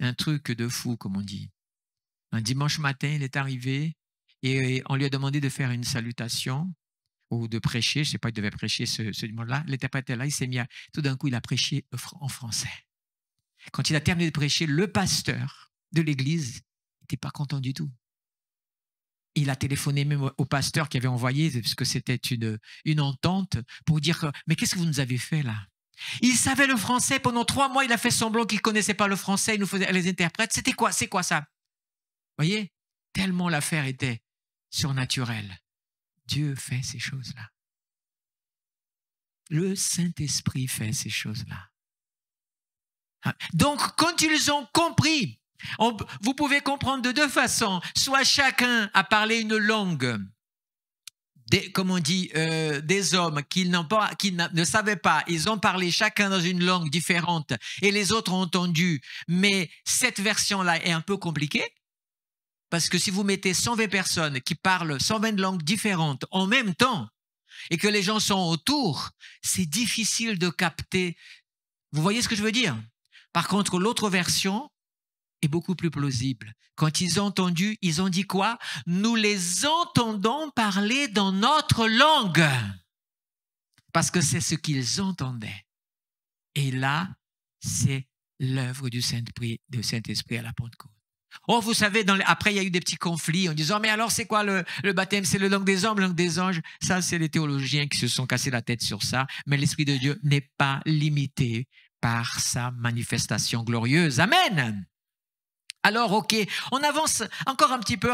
Un truc de fou, comme on dit. Un dimanche matin, il est arrivé et on lui a demandé de faire une salutation ou de prêcher. Je ne sais pas, il devait prêcher ce, ce dimanche-là. Il n'était pas là. Il s'est mis Tout d'un coup, il a prêché en français. Quand il a terminé de prêcher, le pasteur de l'église n'était pas content du tout. Il a téléphoné même au pasteur qui avait envoyé, parce que c'était une, une entente, pour dire Mais qu'est-ce que vous nous avez fait là Il savait le français pendant trois mois, il a fait semblant qu'il ne connaissait pas le français, il nous faisait les interprètes. C'était quoi C'est quoi ça Voyez Tellement l'affaire était surnaturelle. Dieu fait ces choses-là. Le Saint-Esprit fait ces choses-là. Donc, quand ils ont compris, vous pouvez comprendre de deux façons. Soit chacun a parlé une langue, des, comme on dit, euh, des hommes qui, pas, qui ne savaient pas. Ils ont parlé chacun dans une langue différente et les autres ont entendu. Mais cette version-là est un peu compliquée. Parce que si vous mettez 120 personnes qui parlent 120 langues différentes en même temps et que les gens sont autour, c'est difficile de capter. Vous voyez ce que je veux dire par contre, l'autre version est beaucoup plus plausible. Quand ils ont entendu, ils ont dit quoi Nous les entendons parler dans notre langue. Parce que c'est ce qu'ils entendaient. Et là, c'est l'œuvre du Saint-Esprit Saint à la Pentecôte. Oh, vous savez, après, il y a eu des petits conflits en disant, mais alors c'est quoi le, baptême C'est le langue des hommes, langue des anges Ça, c'est les théologiens qui se sont cassés la tête sur ça. Mais l'Esprit de Dieu n'est pas limité par sa manifestation glorieuse. Amen. Alors, ok, on avance encore un petit peu.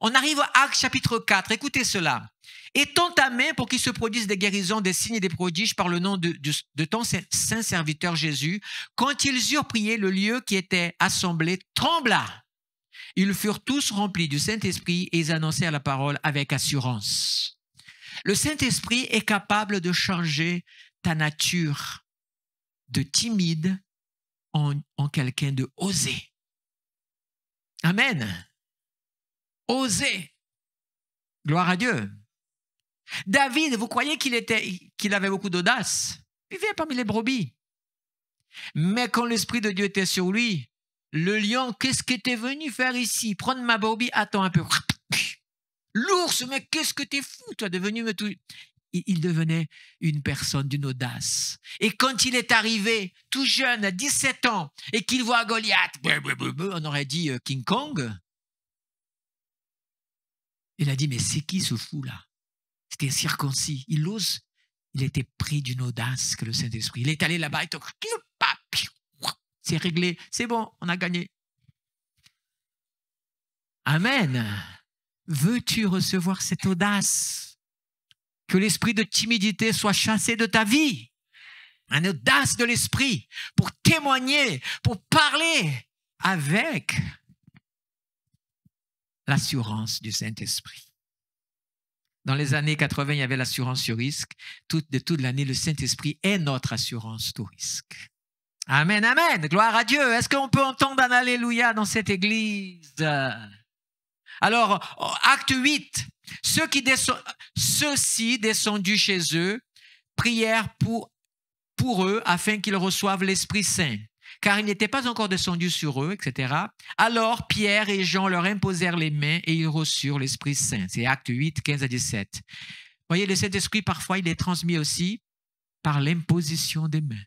On arrive à Acte chapitre 4. Écoutez cela. tant ta main pour qu'il se produise des guérisons, des signes et des prodiges par le nom de, de ton saint serviteur Jésus, quand ils eurent prié, le lieu qui était assemblé trembla. Ils furent tous remplis du Saint-Esprit et ils annoncèrent la parole avec assurance. Le Saint-Esprit est capable de changer ta nature de timide en, quelqu'un de osé. Amen. oser Gloire à Dieu. David, vous croyez qu'il était, qu'il avait beaucoup d'audace Il vivait parmi les brebis. Mais quand l'Esprit de Dieu était sur lui, le lion, qu'est-ce qu'il était venu faire ici Prendre ma brebis, attends un peu. L'ours, mais qu'est-ce que es fou, toi, de venir me toucher il devenait une personne d'une audace. Et quand il est arrivé tout jeune, à 17 ans, et qu'il voit Goliath, on aurait dit euh, King Kong, il a dit, mais c'est qui ce fou-là C'était un circoncis. Il ose, il était pris d'une audace que le Saint-Esprit. Il est allé là-bas, c'est réglé, c'est bon, on a gagné. Amen. Veux-tu recevoir cette audace que l'esprit de timidité soit chassé de ta vie. Un audace de l'esprit pour témoigner, pour parler avec l'assurance du Saint-Esprit. Dans les années 80, il y avait l'assurance sur risque. de toute l'année, le Saint-Esprit est notre assurance tout risque. Amen, amen. Gloire à Dieu. Est-ce qu'on peut entendre un Alléluia dans cette église? Alors, acte 8, ceux qui ceux-ci descendus chez eux, prièrent pour, pour eux afin qu'ils reçoivent l'Esprit Saint, car il n'était pas encore descendu sur eux, etc. Alors Pierre et Jean leur imposèrent les mains et ils reçurent l'Esprit Saint. C'est acte 8, 15 à 17. Voyez, le Saint-Esprit, parfois, il est transmis aussi par l'imposition des mains.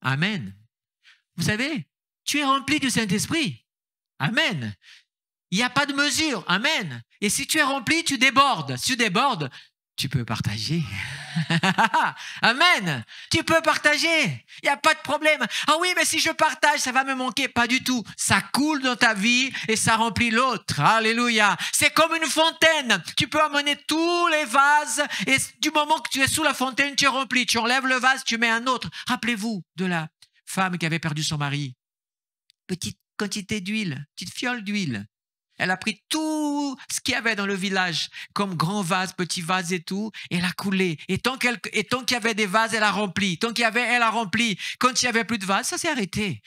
Amen. Vous savez, tu es rempli du Saint-Esprit. Amen. Il n'y a pas de mesure. Amen. Et si tu es rempli, tu débordes. Si tu débordes, tu peux partager. [LAUGHS] Amen. Tu peux partager. Il n'y a pas de problème. Ah oui, mais si je partage, ça va me manquer. Pas du tout. Ça coule dans ta vie et ça remplit l'autre. Alléluia. C'est comme une fontaine. Tu peux amener tous les vases et du moment que tu es sous la fontaine, tu es rempli. Tu enlèves le vase, tu mets un autre. Rappelez-vous de la femme qui avait perdu son mari. Petite quantité d'huile, petite fiole d'huile. Elle a pris tout ce qu'il y avait dans le village, comme grands vases, petits vases et tout, et l'a a coulé. Et tant qu'il y avait des vases, elle a rempli. Tant qu'il y avait, elle a rempli. Quand il n'y avait plus de vases, ça s'est arrêté.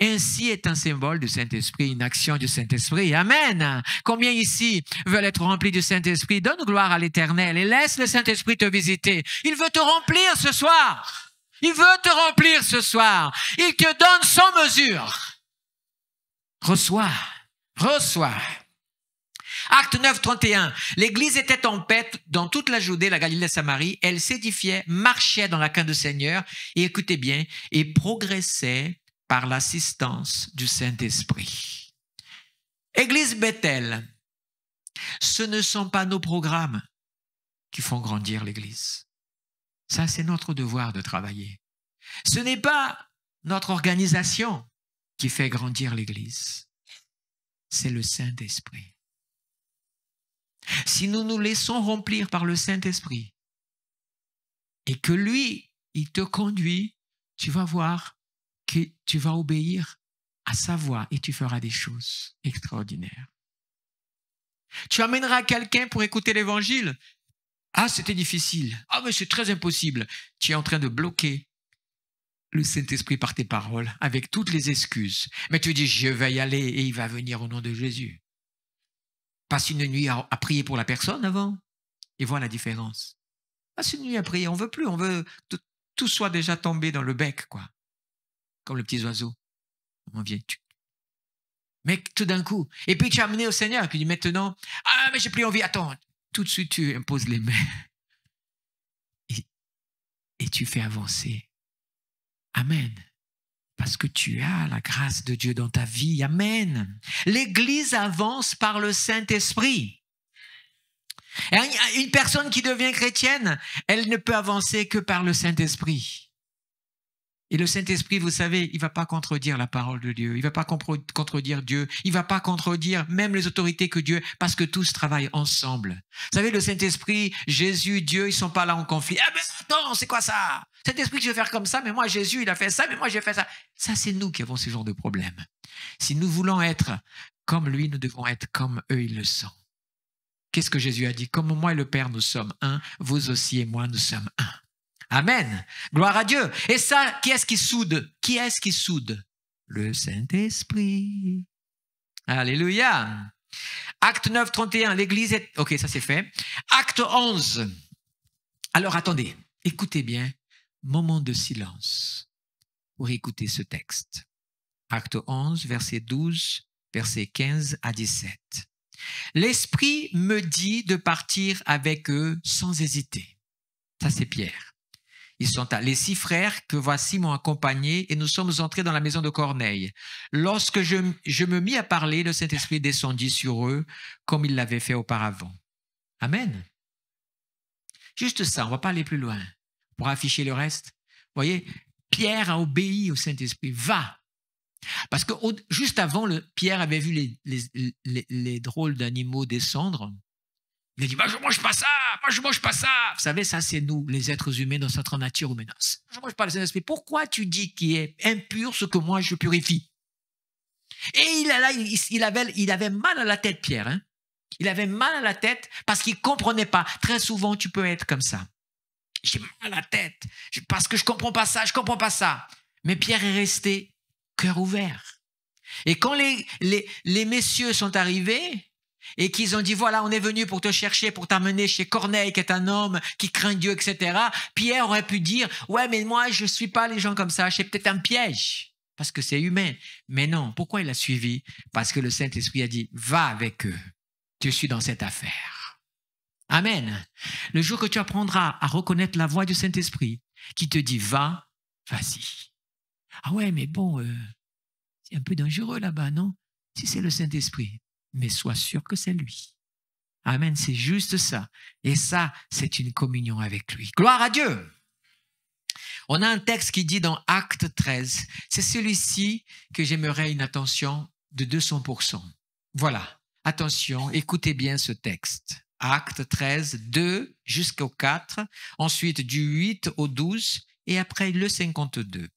Ainsi est un symbole du Saint-Esprit, une action du Saint-Esprit. Amen. Combien ici veulent être remplis du Saint-Esprit Donne gloire à l'Éternel et laisse le Saint-Esprit te visiter. Il veut te remplir ce soir. Il veut te remplir ce soir. Il te donne sans mesure. Reçois reçoit. Acte 9, 31. L'Église était en pète dans toute la Judée, la Galilée, la Samarie. Elle s'édifiait, marchait dans la quinte du Seigneur, et écoutez bien, et progressait par l'assistance du Saint-Esprit. Église Bethel, ce ne sont pas nos programmes qui font grandir l'Église. Ça, c'est notre devoir de travailler. Ce n'est pas notre organisation qui fait grandir l'Église c'est le Saint-Esprit. Si nous nous laissons remplir par le Saint-Esprit et que lui, il te conduit, tu vas voir que tu vas obéir à sa voix et tu feras des choses extraordinaires. Tu amèneras quelqu'un pour écouter l'évangile. Ah, c'était difficile. Ah, mais c'est très impossible. Tu es en train de bloquer le Saint-Esprit par tes paroles, avec toutes les excuses. Mais tu dis, je vais y aller et il va venir au nom de Jésus. Passe une nuit à, prier pour la personne avant et vois la différence. Passe une nuit à prier, on veut plus, on veut que tout soit déjà tombé dans le bec, quoi. Comme le petit oiseau. On vient, mais tout d'un coup. Et puis tu as amené au Seigneur, tu dis maintenant, ah, mais j'ai plus envie, attends. Tout de suite, tu imposes les mains. et tu fais avancer Amen. Parce que tu as la grâce de Dieu dans ta vie. Amen. L'Église avance par le Saint-Esprit. Une personne qui devient chrétienne, elle ne peut avancer que par le Saint-Esprit. Et le Saint-Esprit, vous savez, il ne va pas contredire la parole de Dieu, il ne va pas contredire Dieu, il ne va pas contredire même les autorités que Dieu, parce que tous travaillent ensemble. Vous savez, le Saint-Esprit, Jésus, Dieu, ils ne sont pas là en conflit. Ah ben attends, c'est quoi ça Saint-Esprit, je vais faire comme ça, mais moi Jésus, il a fait ça, mais moi j'ai fait ça. Ça, c'est nous qui avons ce genre de problème. Si nous voulons être comme lui, nous devons être comme eux, ils le sont. Qu'est-ce que Jésus a dit Comme moi et le Père, nous sommes un, vous aussi et moi, nous sommes un. Amen. Gloire à Dieu. Et ça, qui est-ce qui soude Qui est-ce qui soude Le Saint-Esprit. Alléluia. Acte 9, 31, l'Église est... Ok, ça c'est fait. Acte 11. Alors attendez, écoutez bien. Moment de silence pour écouter ce texte. Acte 11, verset 12, verset 15 à 17. L'Esprit me dit de partir avec eux sans hésiter. Ça c'est Pierre. Ils sont allés six frères que voici m'ont accompagné et nous sommes entrés dans la maison de Corneille. Lorsque je, me mis à parler, le Saint-Esprit descendit sur eux comme il l'avait fait auparavant. Amen. Juste ça, on ne va pas aller plus loin pour afficher le reste. Vous voyez, Pierre a obéi au Saint-Esprit. Va. Parce que juste avant, Pierre avait vu les drôles d'animaux descendre il a dit, Moi, je mange pas ça, moi je mange pas ça. Vous savez, ça c'est nous, les êtres humains, dans notre nature humaine. Je mange pas le Saint-Esprit. Pourquoi tu dis qu'il est impur ce que moi je purifie Et il, a là, il, avait, mal à la tête, Pierre. Hein. Il avait mal à la tête parce qu'il ne comprenait pas. Très souvent, tu peux être comme ça. J'ai mal à la tête parce que je comprends pas ça, je comprends pas ça. Mais Pierre est resté cœur ouvert. Et quand les messieurs sont arrivés, et qu'ils ont dit, voilà, on est venu pour te chercher, pour t'amener chez Corneille, qui est un homme qui craint Dieu, etc., Pierre aurait pu dire, ouais, mais moi, je ne suis pas les gens comme ça, c'est peut-être un piège, parce que c'est humain. Mais non, pourquoi il a suivi Parce que le Saint-Esprit a dit, va avec eux, je suis dans cette affaire. Amen. Le jour que tu apprendras à reconnaître la voix du Saint-Esprit qui te dit, va, vas-y. Ah ouais, mais bon, euh, c'est un peu dangereux là-bas, non Si c'est le Saint-Esprit, mais mm. sois sûr que c'est lui. Amen, c'est juste ça. Et ça, c'est une communion avec lui. Gloire à Dieu. On a un texte qui dit dans Acte 13, c'est celui-ci que j'aimerais une attention de 200%. Voilà, attention, écoutez bien ce texte. Acte 13, 2 jusqu'au 4, ensuite du 8 au 12 et après le 52.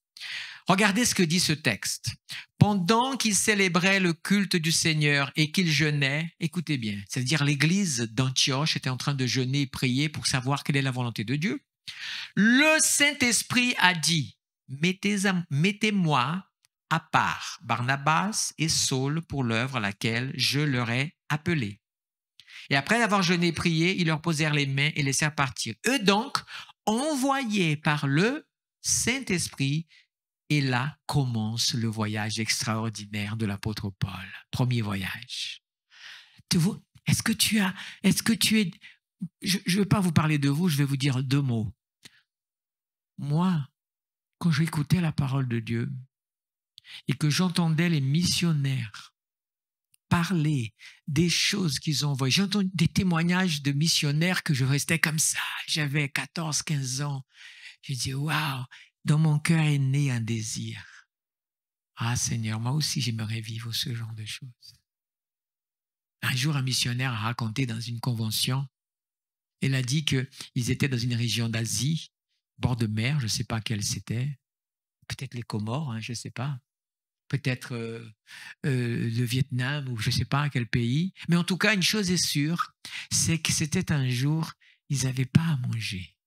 Regardez ce que dit ce texte. Pendant qu'ils célébraient le culte du Seigneur et qu'ils jeûnaient, écoutez bien, c'est-à-dire l'église d'Antioche était en train de jeûner et prier pour savoir quelle est la volonté de Dieu. Le Saint-Esprit a dit, mettez-moi à part Barnabas et Saul pour l'œuvre à laquelle je leur ai appelé. Et après avoir jeûné et prié, ils leur posèrent les mains et laissèrent partir. Eux donc, envoyés par le Saint-Esprit, et là commence le voyage extraordinaire de l'apôtre Paul. Premier voyage. Est-ce que tu as, est-ce que tu es, je ne vais pas vous parler de vous, je vais vous dire deux mots. Moi, quand j'écoutais la parole de Dieu et que j'entendais les missionnaires parler des choses qu'ils ont envoyées, j'entendais des témoignages de missionnaires que je restais comme ça. J'avais 14, 15 ans. Je dis, waouh, dans mon cœur est né un désir. Ah Seigneur, moi aussi j'aimerais vivre ce genre de choses. Un jour, un missionnaire a raconté dans une convention, il a dit qu'ils étaient dans une région d'Asie, bord de mer, je ne sais pas quelle c'était, peut-être les Comores, hein, je ne sais pas, peut-être euh, euh, le Vietnam ou je ne sais pas quel pays. Mais en tout cas, une chose est sûre, c'est que c'était un jour, ils n'avaient pas à manger.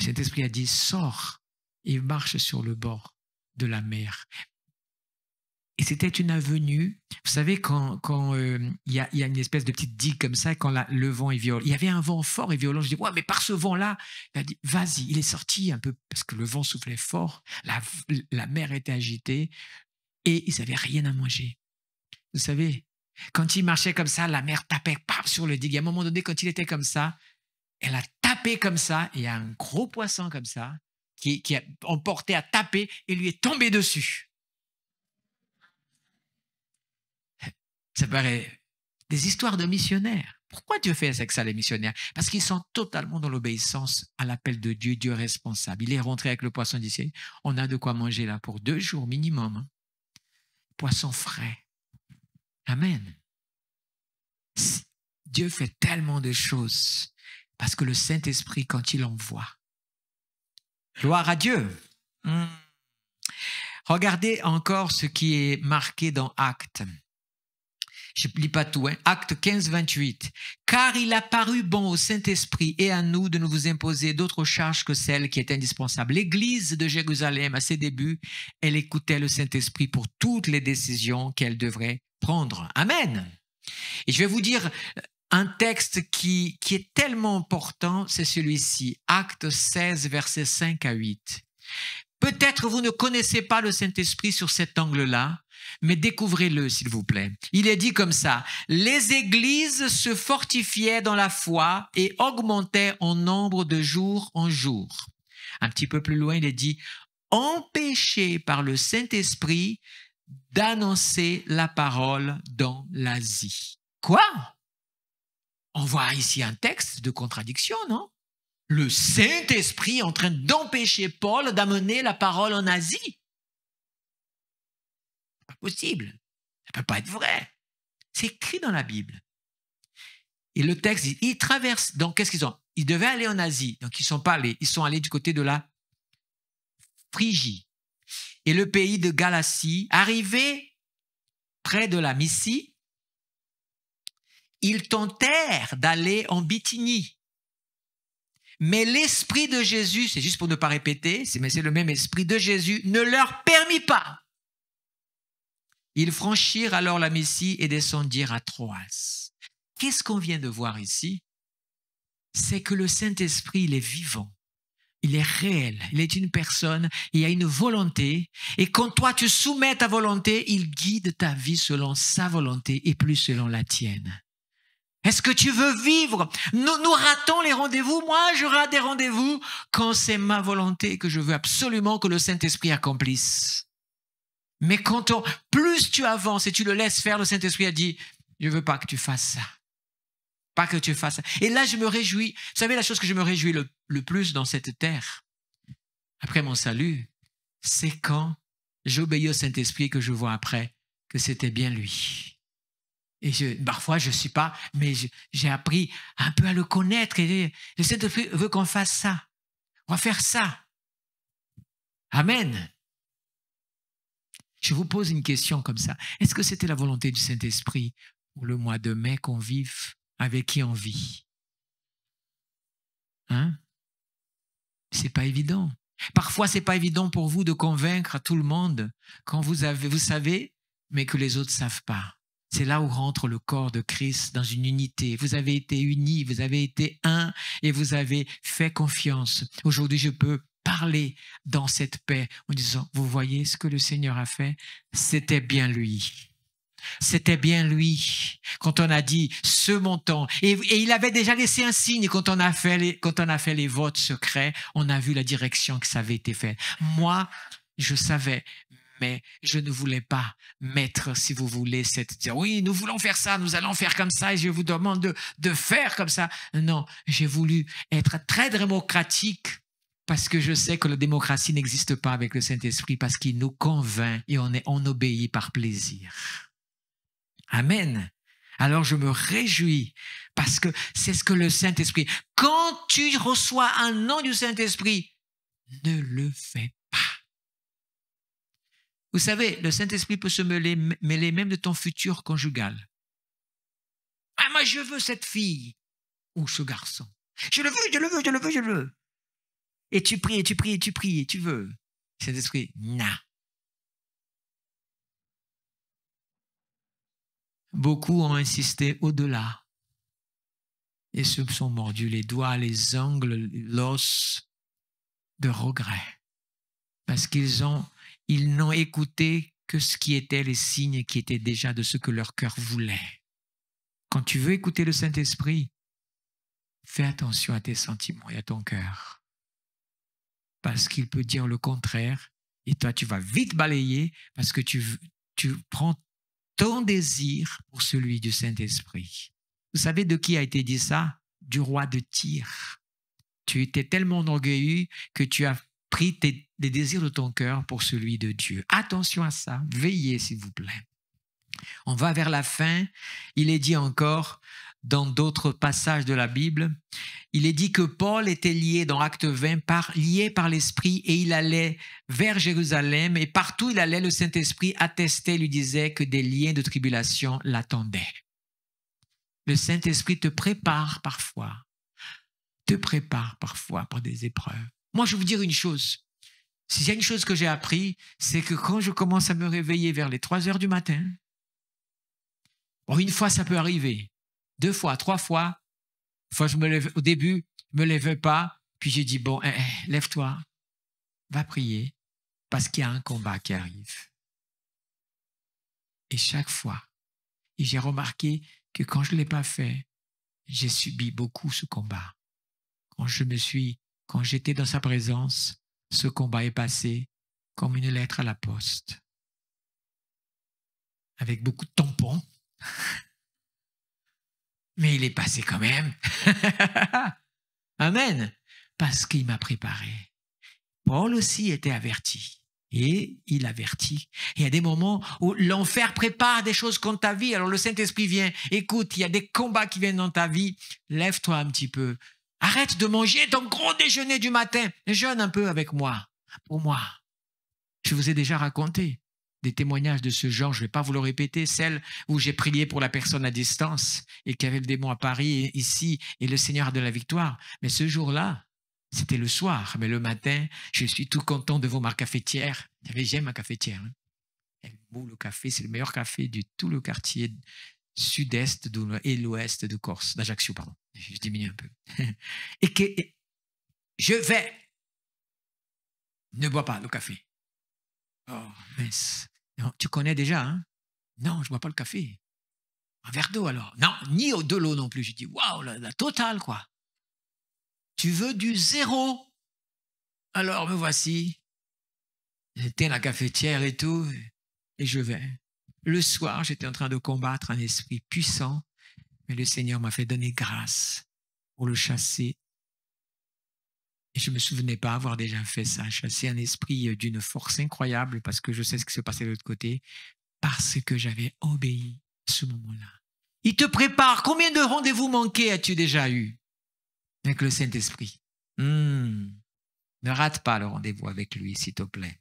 Cet esprit a dit, sors il marche sur le bord de la mer. Et c'était une avenue. Vous savez, quand euh, il y, a, une espèce de petite digue comme ça, quand le vent est violent. Il y avait un vent fort et violent. Je dis, ouais, mais par ce vent-là, il a dit, vas-y. Il est sorti un peu parce que le vent soufflait fort. La, la mer était agitée et il n'avaient rien à manger. Vous savez, quand il marchait comme ça, la mer tapait paf, sur le digue. à un moment donné, quand il était comme ça, elle a tapé comme ça et il y a un gros poisson comme ça qui, a emporté à taper et lui est tombé dessus. Ça paraît des histoires de missionnaires. Pourquoi Dieu fait avec ça les missionnaires Parce qu'ils sont totalement dans l'obéissance à l'appel de Dieu, Dieu responsable. Il est rentré avec le poisson d'ici. On a de quoi manger là pour deux jours minimum. Poisson frais. Amen. Dieu fait tellement de choses parce que le Saint-Esprit, quand il envoie, Gloire à Dieu. Hmm. Regardez encore ce qui est marqué dans acte Je ne lis pas tout. Acte 15, 28. Car il a paru bon au Saint-Esprit et à nous de ne vous imposer d'autres charges que celles qui est indispensables. L'Église de Jérusalem, à ses débuts, elle écoutait le Saint-Esprit pour toutes les décisions qu'elle devrait prendre. Amen. Et je vais vous dire un texte qui, est tellement important, c'est celui-ci, Acte 16, versets 5 à 8. Peut-être vous ne connaissez pas le Saint-Esprit sur cet angle-là, mais découvrez-le, s'il vous plaît. Il est dit comme ça, les églises se fortifiaient dans la foi et augmentaient en nombre de jour en jour. Un petit peu plus loin, il est dit, empêchés par le Saint-Esprit d'annoncer la parole dans l'Asie. Quoi on voit ici un texte de contradiction, non Le Saint-Esprit en train d'empêcher Paul d'amener la parole en Asie. Pas possible. Ça peut pas être vrai. C'est écrit dans la Bible. Et le texte dit, ils traversent. Donc, qu'est-ce qu'ils ont Ils devaient aller en Asie. Donc, ils sont pas allés. Ils sont allés du côté de la Phrygie et le pays de Galatie. arrivé près de la Missie, ils tentèrent d'aller en Bithynie. Mais l'esprit de Jésus, c'est juste pour ne pas répéter, mais c'est le même esprit de Jésus, ne leur permit pas. Ils franchirent alors la Messie et descendirent à Troas. Qu'est-ce qu'on vient de voir ici C'est que le Saint-Esprit, il est vivant, il est réel, il est une personne, il a une volonté, et quand toi tu soumets ta volonté, il guide ta vie selon sa volonté et plus selon la tienne. Est-ce que tu veux vivre nous, ratons les rendez-vous. Moi, je rate des rendez-vous quand c'est ma volonté que je veux absolument que le Saint-Esprit accomplisse. Mais quand plus tu avances et tu le laisses faire, le Saint-Esprit a dit, je veux pas que tu fasses ça. Pas que tu fasses ça. Et là, je me réjouis. Vous savez, la chose que je me réjouis le plus dans cette terre, après mon salut, c'est quand j'obéis au Saint-Esprit que je vois après que c'était bien lui. Et je, parfois, je ne suis pas, mais j'ai appris un peu à le connaître. Et le Saint-Esprit veut qu'on fasse ça. On va faire ça. Amen. Je vous pose une question comme ça. Est-ce que c'était la volonté du Saint-Esprit pour le mois de mai qu'on vive avec qui on vit Hein C'est pas évident. Parfois, c'est pas évident pour vous de convaincre tout le monde quand vous avez, vous savez, mais que les autres ne savent pas. C'est là où rentre le corps de Christ dans une unité. Vous avez été unis, vous avez été un et vous avez fait confiance. Aujourd'hui, je peux parler dans cette paix en disant, vous voyez ce que le Seigneur a fait, c'était bien lui. C'était bien lui quand on a dit ce montant. Et, il avait déjà laissé un signe quand on, a fait quand on a fait les votes secrets. On a vu la direction que ça avait été fait. Moi, je savais mais je ne voulais pas mettre, si vous voulez, cette dire oui, nous voulons faire ça, nous allons faire comme ça, et je vous demande de, de faire comme ça. Non, j'ai voulu être très démocratique parce que je sais que la démocratie n'existe pas avec le Saint-Esprit, parce qu'il nous convainc et on, est, on obéit par plaisir. Amen. Alors je me réjouis parce que c'est ce que le Saint-Esprit. Quand tu reçois un nom du Saint-Esprit, ne le fais vous savez, le Saint-Esprit peut se mêler, même de ton futur conjugal. Ah, moi, je veux cette fille ou ce garçon. Je le veux, je le veux, je le veux, je le veux. Et tu pries, et tu pries, et tu pries, et tu veux. Saint-Esprit, na. Beaucoup ont insisté au-delà et se sont mordus les doigts, les ongles, l'os de regret parce qu'ils ont ils n'ont écouté que ce qui était les signes qui étaient déjà de ce que leur cœur voulait. Quand tu veux écouter le Saint-Esprit, fais attention à tes sentiments et à ton cœur. Parce qu'il peut dire le contraire et toi tu vas vite balayer parce que tu, tu prends ton désir pour celui du Saint-Esprit. Vous savez de qui a été dit ça Du roi de Tyr. Tu étais tellement orgueilleux que tu as Prie les désirs de ton cœur pour celui de Dieu. Attention à ça. Veillez, s'il vous plaît. On va vers la fin. Il est dit encore dans d'autres passages de la Bible, il est dit que Paul était lié dans Acte 20, par, lié par l'Esprit, et il allait vers Jérusalem, et partout il allait, le Saint-Esprit attestait, lui disait que des liens de tribulation l'attendaient. Le Saint-Esprit te prépare parfois, te prépare parfois pour des épreuves. Moi, je vais vous dire une chose. S'il y une chose que j'ai appris, c'est que quand je commence à me réveiller vers les 3 heures du matin, une fois ça peut arriver, deux fois, trois fois, fois je me lève, au début, je me lève pas, puis j'ai dit, bon, eh, eh, lève-toi, va prier, parce qu'il y a un combat qui arrive. Et chaque fois, j'ai remarqué que quand je ne l'ai pas fait, j'ai subi beaucoup ce combat. Quand je me suis quand j'étais dans sa présence, ce combat est passé comme une lettre à la poste, avec beaucoup de tampons, [LAUGHS] mais il est passé quand même. [LAUGHS] Amen, parce qu'il m'a préparé. Paul aussi était averti. Et il avertit. Il y a des moments où l'enfer prépare des choses contre ta vie. Alors le Saint-Esprit vient, écoute, il y a des combats qui viennent dans ta vie. Lève-toi un petit peu. Arrête de manger ton gros déjeuner du matin. Jeûne un peu avec moi, pour moi. Je vous ai déjà raconté des témoignages de ce genre, je ne vais pas vous le répéter, celle où j'ai prié pour la personne à distance et qui avait le démon à Paris et ici et le Seigneur de la victoire. Mais ce jour-là, c'était le soir, mais le matin, je suis tout content de devant ma cafetière. J'aime ma cafetière. Hein. Elle le café, c'est le meilleur café de tout le quartier sud-est et l'ouest de Corse, d'Ajaccio, pardon. Je diminue un peu. [LAUGHS] et que je vais. Ne bois pas le café. Oh, mince. tu connais déjà, hein? Non, je bois pas le café. Un verre d'eau alors. Non, ni de l'eau non plus. Je dis, waouh, la, la totale, quoi. Tu veux du zéro. Alors me voici. J'éteins la cafetière et tout, et je vais. Le soir, j'étais en train de combattre un esprit puissant, mais le Seigneur m'a fait donner grâce pour le chasser. Et je ne me souvenais pas avoir déjà fait ça, chasser un esprit euh, d'une force incroyable parce que je sais ce qui se passait de l'autre côté, parce que j'avais obéi à ce moment-là. Il te prépare. Combien de rendez-vous manqués as-tu déjà eu avec le Saint-Esprit hmm. Ne rate pas le rendez-vous avec lui, s'il te plaît.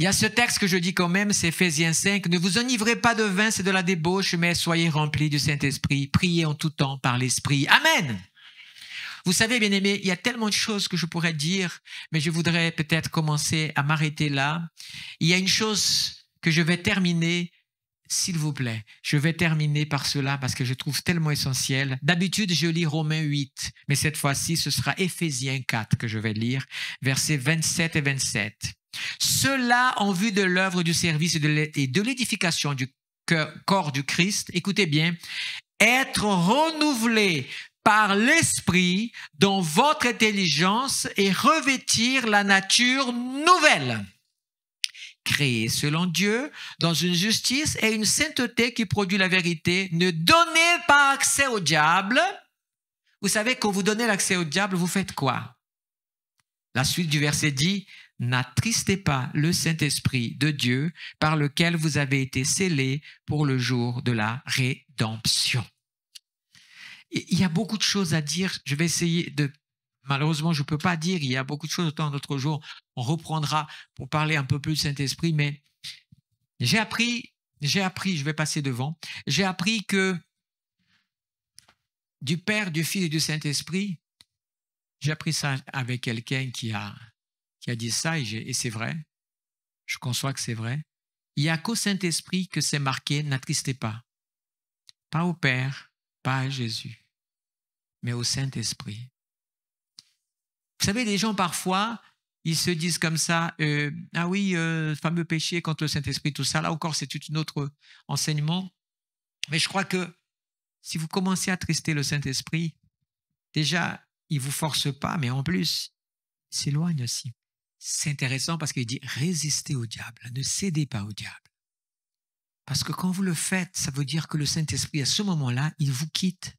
Il y a ce texte que je dis quand même, c'est Ephésiens 5. Ne vous enivrez pas de vin, c'est de la débauche, mais soyez remplis du Saint-Esprit. Priez en tout temps par l'Esprit. Amen. Vous savez, bien aimé, il y a tellement de choses que je pourrais dire, mais je voudrais peut-être commencer à m'arrêter là. Il y a une chose que je vais terminer, s'il vous plaît. Je vais terminer par cela parce que je trouve tellement essentiel. D'habitude, je lis Romains 8, mais cette fois-ci, ce sera Ephésiens 4 que je vais lire, versets 27 et 27. Cela en vue de l'œuvre du service et de l'édification du corps du Christ, écoutez bien, être renouvelé par l'Esprit dans votre intelligence et revêtir la nature nouvelle, créée selon Dieu dans une justice et une sainteté qui produit la vérité. Ne donnez pas accès au diable. Vous savez, quand vous donnez l'accès au diable, vous faites quoi La suite du verset dit, N'attristez pas le Saint-Esprit de Dieu par lequel vous avez été scellés pour le jour de la rédemption. Il y a beaucoup de choses à dire. Je vais essayer de... Malheureusement, je ne peux pas dire. Il y a beaucoup de choses. Autant d'autres jour, on reprendra pour parler un peu plus du Saint-Esprit. Mais j'ai appris, j'ai appris, je vais passer devant. J'ai appris que du Père, du Fils et du Saint-Esprit, j'ai appris ça avec quelqu'un qui a qui a dit ça, et, c'est vrai, je conçois que c'est vrai, il n'y a qu'au Saint-Esprit que c'est marqué n'attristez pas. Pas au Père, pas à Jésus, mais au Saint-Esprit. Vous savez, les gens parfois, ils se disent comme ça, euh, ah oui, le euh, fameux péché contre le Saint-Esprit, tout ça, là encore, c'est un autre enseignement. Mais je crois que si vous commencez à trister le Saint-Esprit, déjà, il ne vous force pas, mais en plus, il s'éloigne aussi c'est intéressant parce qu'il dit résistez au diable, ne cédez pas au diable. Parce que quand vous le faites, ça veut dire que le Saint-Esprit, à ce moment-là, il vous quitte.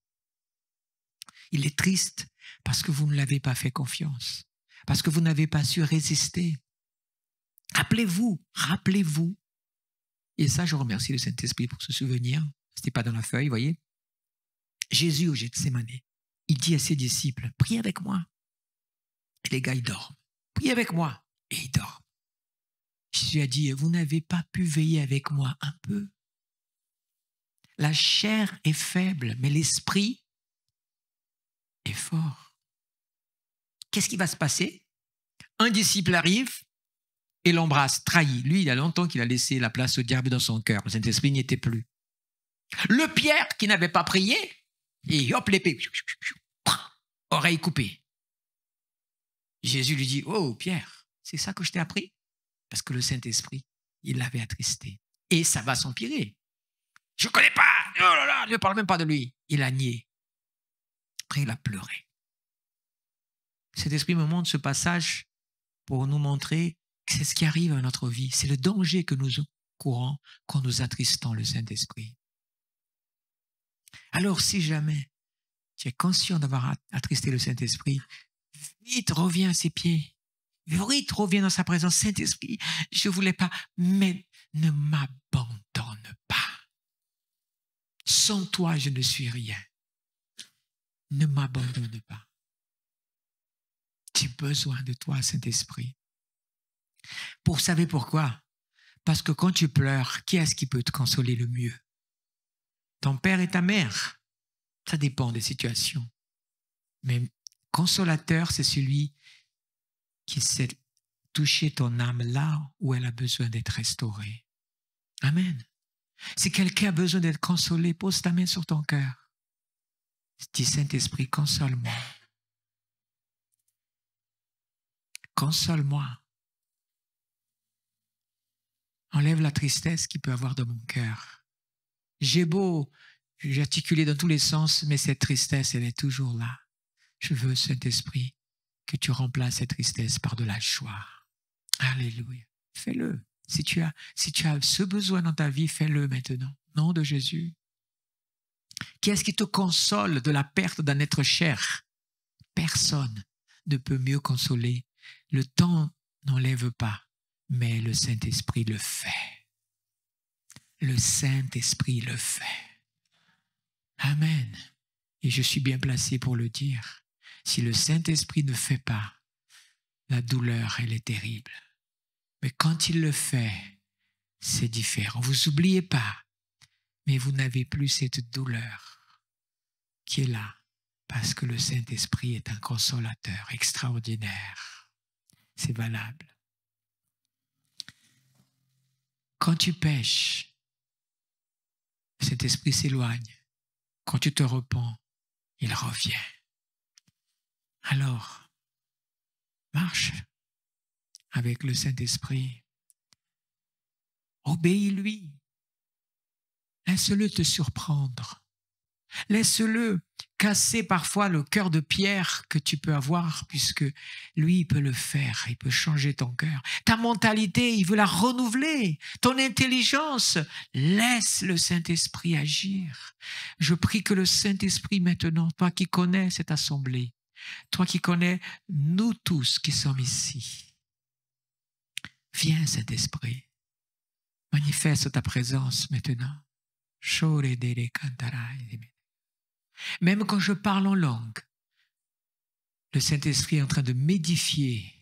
Il est triste parce que vous ne l'avez pas fait confiance, parce que vous n'avez pas su résister. Rappelez-vous, rappelez-vous. Et ça, je remercie le Saint-Esprit pour ce souvenir. Ce n'était pas dans la feuille, voyez. Jésus au Gethsemane, il dit à ses disciples, priez avec moi. Et les gars, dorment. Priez avec moi. Et il dort. Jésus a dit, vous n'avez pas pu veiller avec moi un peu. La chair est faible, mais l'esprit est fort. Qu'est-ce qui va se passer Un disciple arrive et l'embrasse, trahi. Lui, il a longtemps qu'il a laissé la place au diable dans son cœur. Le Saint-Esprit n'y était plus. Le Pierre qui n'avait pas prié, et hop, l'épée, oreille coupée. Jésus lui dit, oh Pierre, c'est ça que je t'ai appris Parce que le Saint-Esprit, il l'avait attristé. Et ça va s'empirer. Je ne connais pas, oh là là, ne parle même pas de lui. Il a nié. Après, il a pleuré. Cet esprit me montre ce passage pour nous montrer que c'est ce qui arrive à notre vie. C'est le danger que nous courons quand nous attristons le Saint-Esprit. Alors, si jamais tu es conscient d'avoir attristé le Saint-Esprit, Vite, reviens à ses pieds. Vite, reviens dans sa présence. Saint-Esprit, je ne voulais pas, mais ne m'abandonne pas. Sans toi, je ne suis rien. Ne m'abandonne pas. J'ai besoin de toi, Saint-Esprit. Pour savoir pourquoi Parce que quand tu pleures, qui est-ce qui peut te consoler le mieux Ton père et ta mère. Ça dépend des situations. Mais consolateur, c'est celui qui sait toucher ton âme là où elle a besoin d'être restaurée. Amen. Si quelqu'un a besoin d'être consolé, pose ta main sur ton cœur. Dis Saint-Esprit, console-moi. Console-moi. Enlève la tristesse qu'il peut avoir dans mon cœur. J'ai beau j'articuler dans tous les sens, mais cette tristesse, elle est toujours là. Je veux, Saint-Esprit, que tu remplaces cette tristesse par de la joie. Alléluia. Fais-le. Si tu, as, si tu as ce besoin dans ta vie, fais-le maintenant. Nom de Jésus. Qu'est-ce qui te console de la perte d'un être cher Personne ne peut mieux consoler. Le temps n'enlève pas, mais le Saint-Esprit le fait. Le Saint-Esprit le fait. Amen. Et je suis bien placé pour le dire. Si le Saint-Esprit ne fait pas, la douleur, elle est terrible. Mais quand il le fait, c'est différent. Vous oubliez pas, mais vous n'avez plus cette douleur qui est là parce que le Saint-Esprit est un consolateur extraordinaire. C'est valable. Quand tu pêches, cet esprit s'éloigne. Quand tu te repens, il revient. Alors, marche avec le Saint-Esprit. Obéis-lui. Laisse-le te surprendre. Laisse-le casser parfois le cœur de pierre que tu peux avoir, puisque lui, peut le faire, il peut changer ton cœur. Ta mentalité, il veut la renouveler. Ton intelligence, laisse le Saint-Esprit agir. Je prie que le Saint-Esprit maintenant, toi qui connais cette assemblée, toi qui connais nous tous qui sommes ici. Viens, Saint-Esprit, manifeste ta présence maintenant. Même quand je parle en langue, le Saint-Esprit est en train de m'édifier,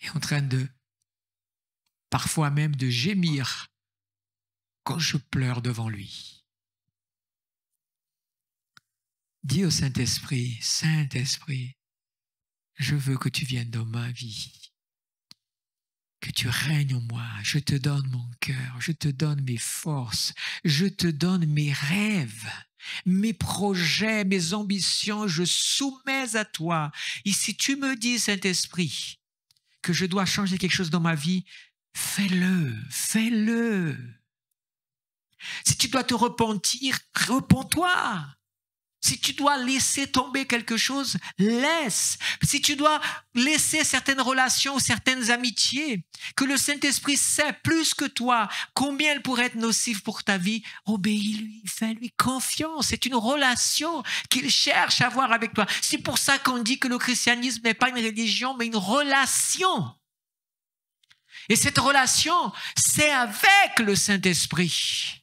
et en train de, parfois même de gémir quand je pleure devant lui. Dis au Saint-Esprit, Saint-Esprit, je veux que tu viennes dans ma vie, que tu règnes en moi, je te donne mon cœur, je te donne mes forces, je te donne mes rêves, mes projets, mes ambitions, je soumets à toi. Et si tu me dis, Saint-Esprit, que je dois changer quelque chose dans ma vie, fais-le, fais-le. Si tu dois te repentir, repens-toi. Si tu dois laisser tomber quelque chose, laisse. Si tu dois laisser certaines relations, certaines amitiés, que le Saint-Esprit sait plus que toi combien elles pourraient être nocives pour ta vie, obéis-lui, fais-lui confiance. C'est une relation qu'il cherche à avoir avec toi. C'est pour ça qu'on dit que le christianisme n'est pas une religion, mais une relation. Et cette relation, c'est avec le Saint-Esprit.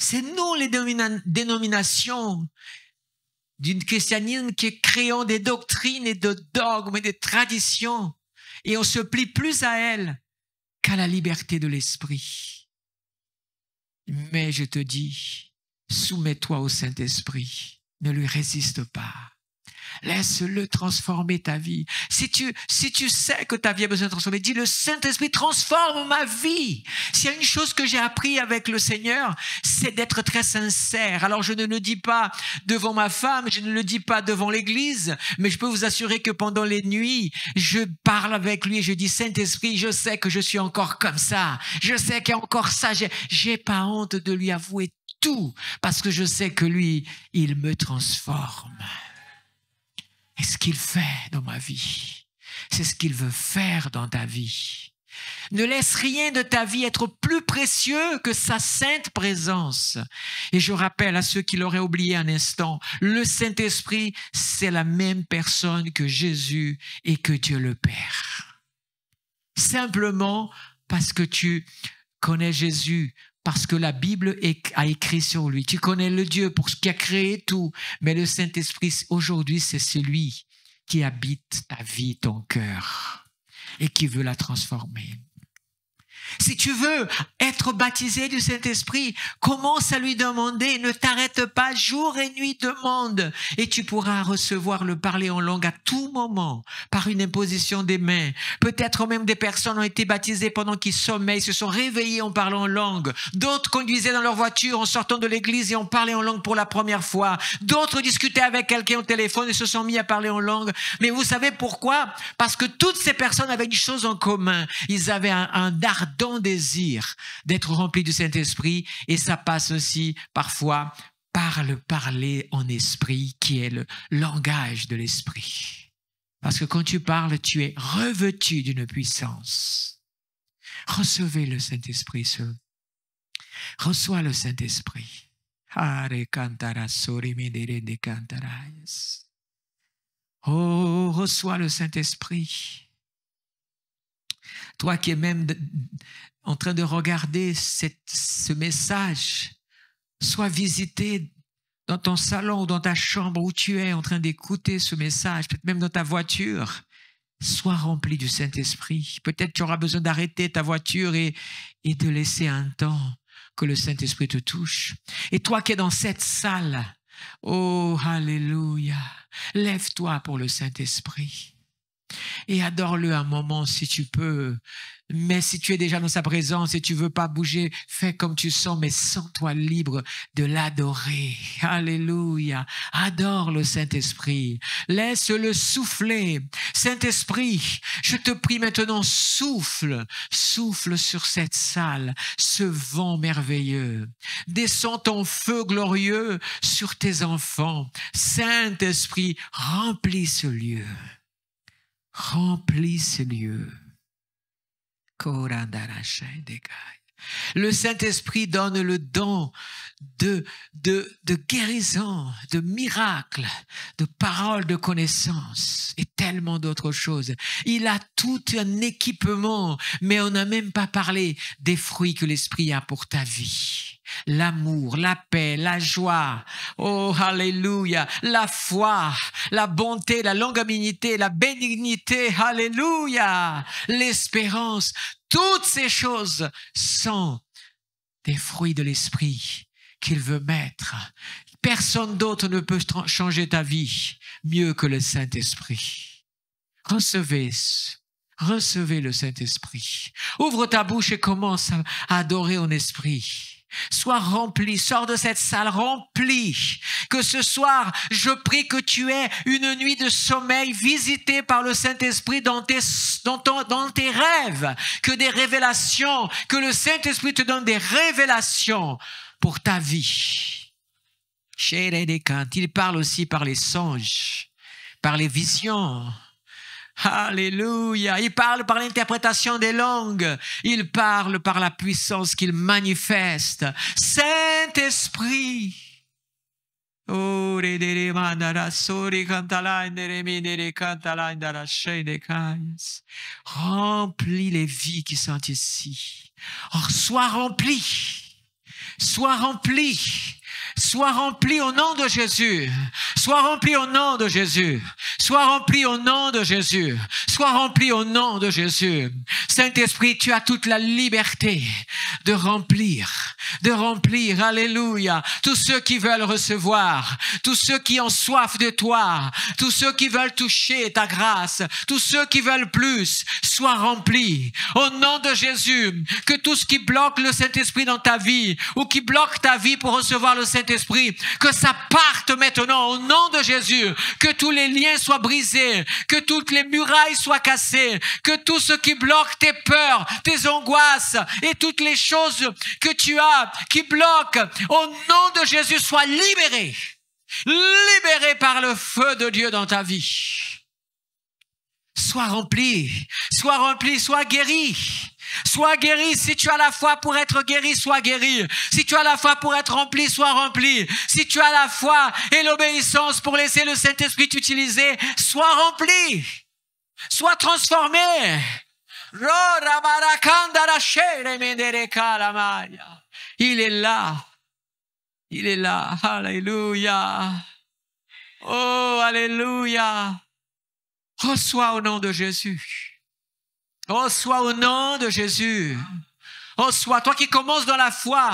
C'est nous les dénominations d'une christianisme qui créant des doctrines et de dogmes et des traditions et on se plie plus à elles qu'à la liberté de l'esprit. Mais je te dis, soumets-toi au Saint-Esprit, ne lui résiste pas. Laisse-le transformer ta vie. Si tu, si tu sais que ta vie a besoin de transformer, dis le Saint-Esprit transforme ma vie. S'il y a une chose que j'ai appris avec le Seigneur, c'est d'être très sincère. Alors je ne le dis pas devant ma femme, je ne le dis pas devant l'église, mais je peux vous assurer que pendant les nuits, je parle avec lui et je dis Saint-Esprit, je sais que je suis encore comme ça. Je sais qu'il y a encore ça. J'ai pas honte de lui avouer tout parce que je sais que lui, il me transforme. C'est ce qu'il fait dans ma vie. C'est ce qu'il veut faire dans ta vie. Ne laisse rien de ta vie être plus précieux que sa sainte présence. Et je rappelle à ceux qui l'auraient oublié un instant, le Saint-Esprit, c'est la même personne que Jésus et que Dieu le Père. Simplement parce que tu connais Jésus, parce que la Bible a écrit sur lui. Tu connais le Dieu pour ce qui a créé tout, mais le Saint-Esprit aujourd'hui, c'est celui qui habite ta vie, ton cœur, et qui veut la transformer. Si tu veux être baptisé du Saint-Esprit, commence à lui demander, ne t'arrête pas jour et nuit, demande, et tu pourras recevoir le parler en langue à tout moment par une imposition des mains. Peut-être même des personnes ont été baptisées pendant qu'ils sommeillent, se sont réveillées en parlant en langue. D'autres conduisaient dans leur voiture en sortant de l'église et ont parlé en langue pour la première fois. D'autres discutaient avec quelqu'un au téléphone et se sont mis à parler en langue. Mais vous savez pourquoi Parce que toutes ces personnes avaient une chose en commun. Ils avaient un, un ton désir d'être rempli du Saint-Esprit et ça passe aussi parfois par le parler en esprit qui est le langage de l'esprit. Parce que quand tu parles, tu es revêtu d'une puissance. Recevez le Saint-Esprit, ce. Reçois le Saint-Esprit. Oh, reçois le Saint-Esprit. Toi qui es même en train de regarder ce message, sois visité dans ton salon ou dans ta chambre où tu es en train d'écouter ce message, peut-être même dans ta voiture. Sois rempli du Saint-Esprit. Peut-être tu auras besoin d'arrêter ta voiture et, et de laisser un temps que le Saint-Esprit te touche. Et toi qui es dans cette salle, oh, Alléluia, lève-toi pour le Saint-Esprit et adore-le un moment si tu peux. Mais si tu es déjà dans sa présence et tu veux pas bouger, fais comme tu sens, mais sens-toi libre de l'adorer. Alléluia. Adore le Saint-Esprit. Laisse-le souffler. Saint-Esprit, je te prie maintenant, souffle, souffle sur cette salle, ce vent merveilleux. Descends ton feu glorieux sur tes enfants. Saint-Esprit, remplis ce lieu. Remplis ce lieu. des Degai. Le Saint-Esprit donne le don de, de, de guérison, de miracles, de paroles de connaissance et tellement d'autres choses. Il a tout un équipement, mais on n'a même pas parlé des fruits que l'Esprit a pour ta vie. L'amour, la paix, la joie, oh alléluia, la foi, la bonté, la longanimité, la bénignité, alléluia, l'espérance, toutes ces choses sont des fruits de l'esprit qu'il veut mettre. Personne d'autre ne peut changer ta vie mieux que le Saint-Esprit. Recevez, recevez le Saint-Esprit. Ouvre ta bouche et commence à adorer en esprit. Sois rempli, sors de cette salle remplie. Que ce soir, je prie que tu aies une nuit de sommeil visitée par le Saint-Esprit dans tes, dans, tes rêves, que des révélations, que le Saint-Esprit te donne des révélations pour ta vie. Chez Il parle aussi par les songes, par les visions. Alléluia. Il parle par l'interprétation des langues. Il parle par la puissance qu'il manifeste. Saint-Esprit. Remplis les vies qui sont ici. Oh, sois rempli. Sois rempli Sois rempli au nom de Jésus. Sois rempli au nom de Jésus. Sois rempli au nom de Jésus. Sois rempli au nom de Jésus. Saint-Esprit, tu as toute la liberté de remplir, de remplir, alléluia, tous ceux qui veulent recevoir, tous ceux qui ont soif de toi, tous ceux qui veulent toucher ta grâce, tous ceux qui veulent plus, sois rempli. Au nom de Jésus, que tout ce qui bloque le Saint-Esprit dans ta vie ou qui bloque ta vie pour recevoir le Saint-Esprit, que ça parte maintenant au nom de Jésus, que tous les liens soient brisés, que toutes les murailles soient cassées, que tout ce qui bloque tes peurs, tes angoisses et toutes les choses que tu as qui bloquent, au nom de Jésus, soient libérées, libérées par le feu de Dieu dans ta vie. Sois rempli, sois rempli, sois guéri, Sois guéri. Si tu as la foi pour être guéri, sois guéri. Si tu as la foi pour être rempli, sois rempli. Si tu as la foi et l'obéissance pour laisser le Saint-Esprit t'utiliser, sois rempli. Sois transformé. Il est là. Il est là. Alléluia. Oh, Alléluia. Reçois au nom de Jésus. Oh, sois au nom de Jésus. Oh, soit, toi qui commences dans la foi.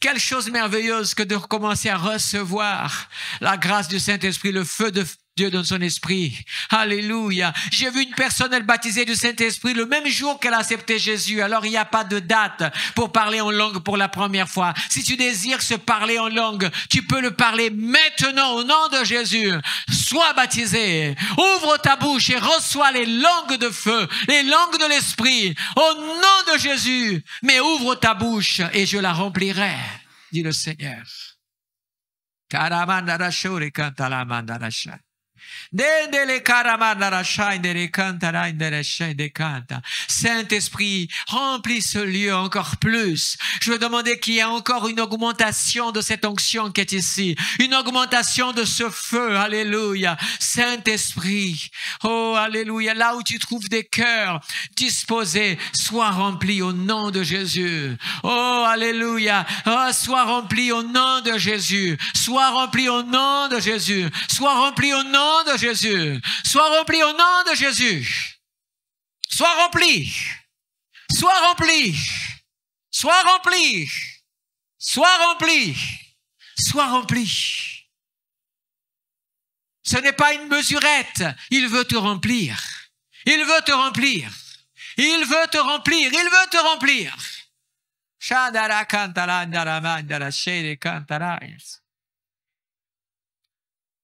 Quelle chose merveilleuse que de recommencer à recevoir la grâce du Saint-Esprit, le feu de Dieu donne son esprit. Alléluia. J'ai vu une personne, elle baptisée du Saint-Esprit le même jour qu'elle a accepté Jésus. Alors il n'y a pas de date pour parler en langue pour la première fois. Si tu désires se parler en langue, tu peux le parler maintenant au nom de Jésus. Sois baptisé. Ouvre ta bouche et reçois les langues de feu, les langues de l'esprit au nom de Jésus. Mais ouvre ta bouche et je la remplirai, dit le Seigneur. Saint-Esprit, remplis ce lieu encore plus. Je veux demander qu'il y ait encore une augmentation de cette onction qui est ici, une augmentation de ce feu. Alléluia. Saint-Esprit, oh Alléluia, là où tu trouves des cœurs disposés, sois rempli au nom de Jésus. Oh Alléluia, oh, sois rempli au nom de Jésus, sois rempli au nom de Jésus, sois rempli au nom de Jésus. Sois rempli au nom de Jésus. Sois rempli. Sois rempli. Sois rempli. Sois rempli. Sois rempli. Ce n'est pas une mesurette. Il veut te remplir. Il veut te remplir. Il veut te remplir. Il veut te remplir.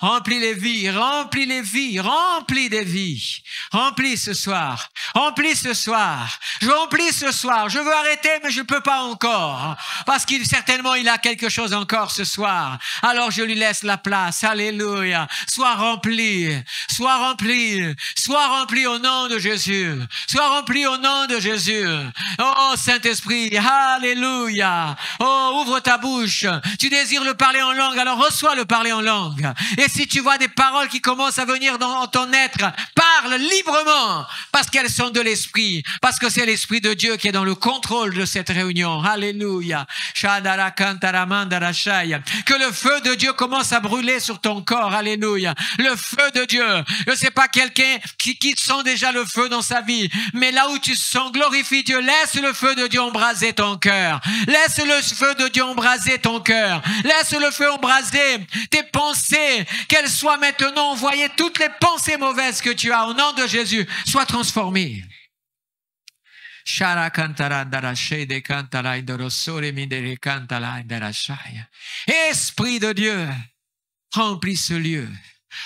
Remplis les vies, remplis les vies, remplis des vies. Remplis ce soir, remplis ce soir. Je remplis ce soir. Je veux arrêter, mais je peux pas encore. Parce qu'il, certainement, il a quelque chose encore ce soir. Alors je lui laisse la place. Alléluia. Sois rempli, sois rempli, sois rempli au nom de Jésus. Sois rempli au nom de Jésus. Oh, oh Saint-Esprit, Alléluia. Oh, ouvre ta bouche. Tu désires le parler en langue, alors reçois le parler en langue. Et si tu vois des paroles qui commencent à venir dans ton être, parle librement parce qu'elles sont de l'esprit, parce que c'est l'esprit de Dieu qui est dans le contrôle de cette réunion. Alléluia. Que le feu de Dieu commence à brûler sur ton corps. Alléluia. Le feu de Dieu. Je ne sais pas quelqu'un qui, qui sent déjà le feu dans sa vie, mais là où tu sens, glorifie Dieu. Laisse le feu de Dieu embraser ton cœur. Laisse le feu de Dieu embraser ton cœur. Laisse le feu embraser tes pensées, qu'elle soit maintenant voyez toutes les pensées mauvaises que tu as au nom de Jésus, soient transformées. Esprit de Dieu, remplis ce lieu,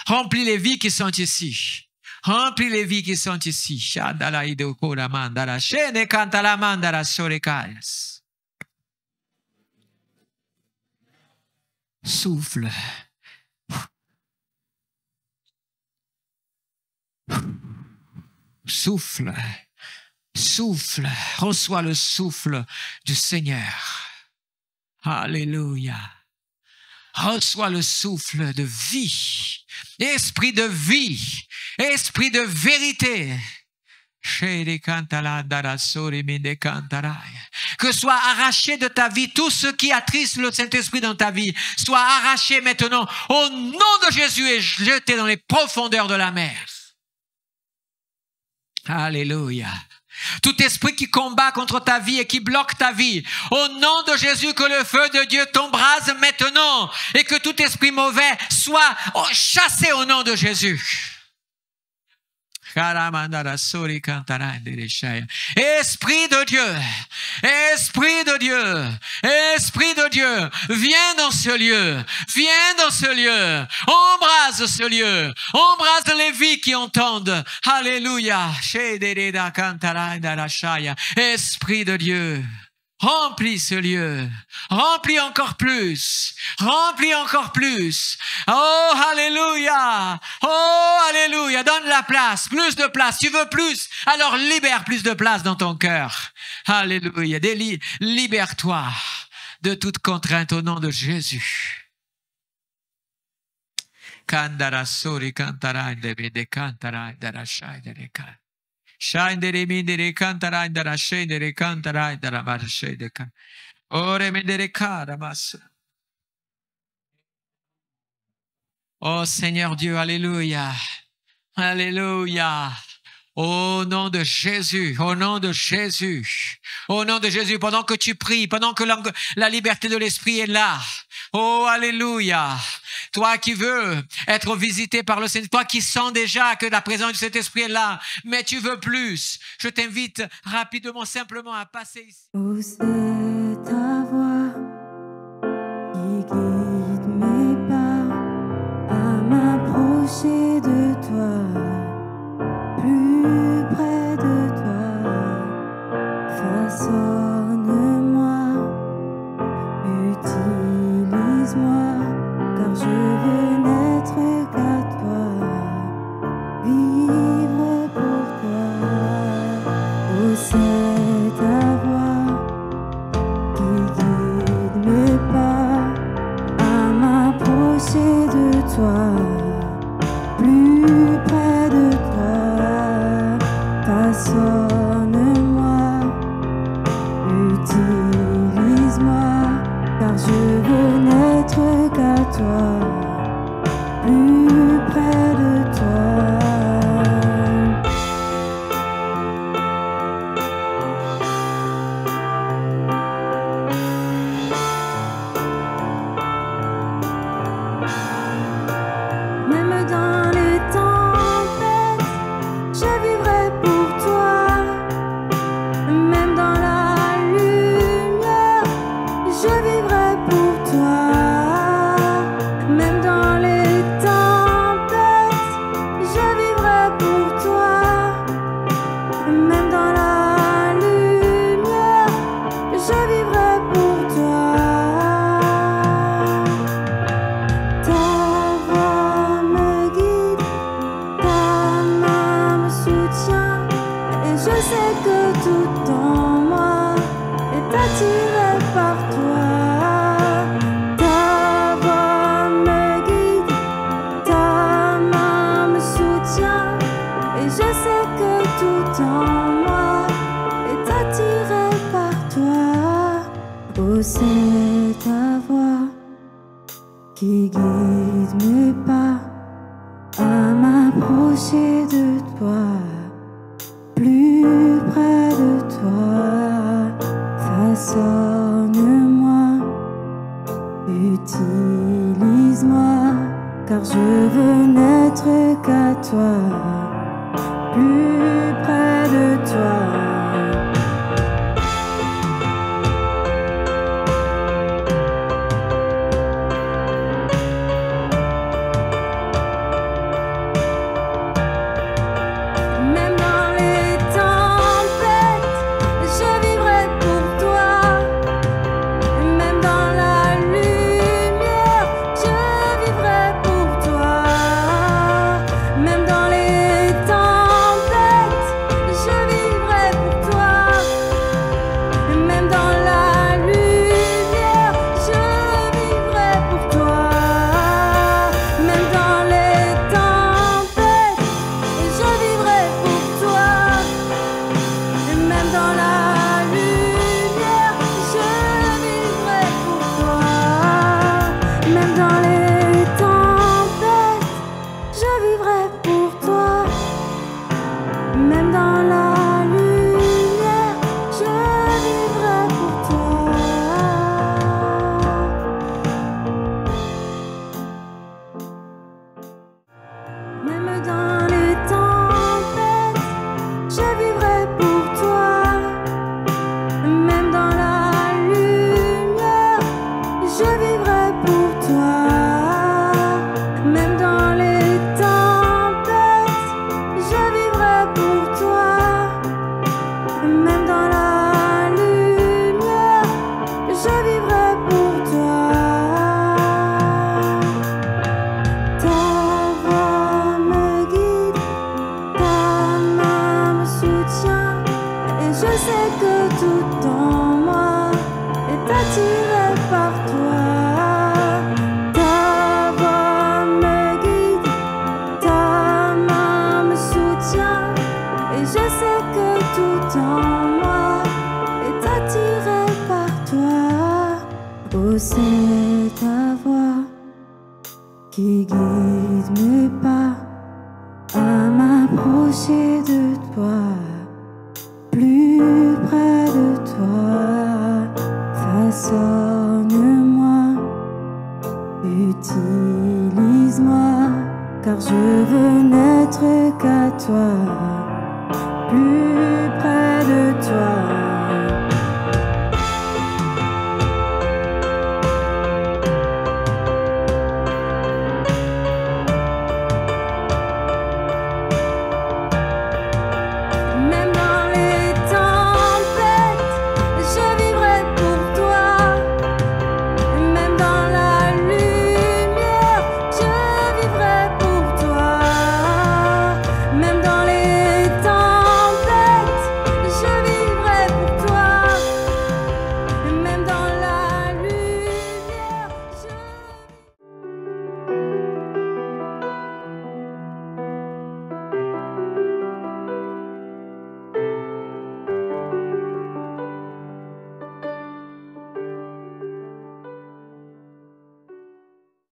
remplis les vies qui sont ici. Remplis les vies qui sont ici. Souffle. Souffle, souffle, reçois le souffle du Seigneur. Alléluia. Reçois le souffle de vie, esprit de vie, esprit de vérité. Que soit arraché de ta vie tout ce qui attriste le Saint-Esprit dans ta vie, soit arraché maintenant au nom de Jésus et jeté dans les profondeurs de la mer. Alléluia. Tout esprit qui combat contre ta vie et qui bloque ta vie, au nom de Jésus, que le feu de Dieu t'embrase maintenant et que tout esprit mauvais soit chassé au nom de Jésus. Esprit de Dieu, Esprit de Dieu, Esprit de Dieu, viens dans ce lieu, viens dans ce lieu, embrase ce lieu, embrase les vies qui entendent. Alléluia. Esprit de Dieu. Remplis ce lieu. Remplis encore plus. Remplis encore plus. Oh, alléluia. Oh, alléluia. Donne la place. Plus de place. Tu veux plus. Alors libère plus de place dans ton cœur. Alléluia. Libère-toi de toute contrainte au nom de Jésus. Shandere mindere cantara indara scendere cantara indara marascende. Ore mendere cara mas. Oh Seigneur Dieu, Alléluia. Alléluia. Au nom de Jésus, au nom de Jésus, au nom de Jésus, pendant que tu pries, pendant que la, liberté de l'esprit est là. Oh, alléluia. Toi qui veux être visité par le Seigneur, toi qui sens déjà que la présence de cet esprit est là, mais tu veux plus. Je t'invite rapidement, simplement à passer ici. c'est ta voix à m'approcher de toi. you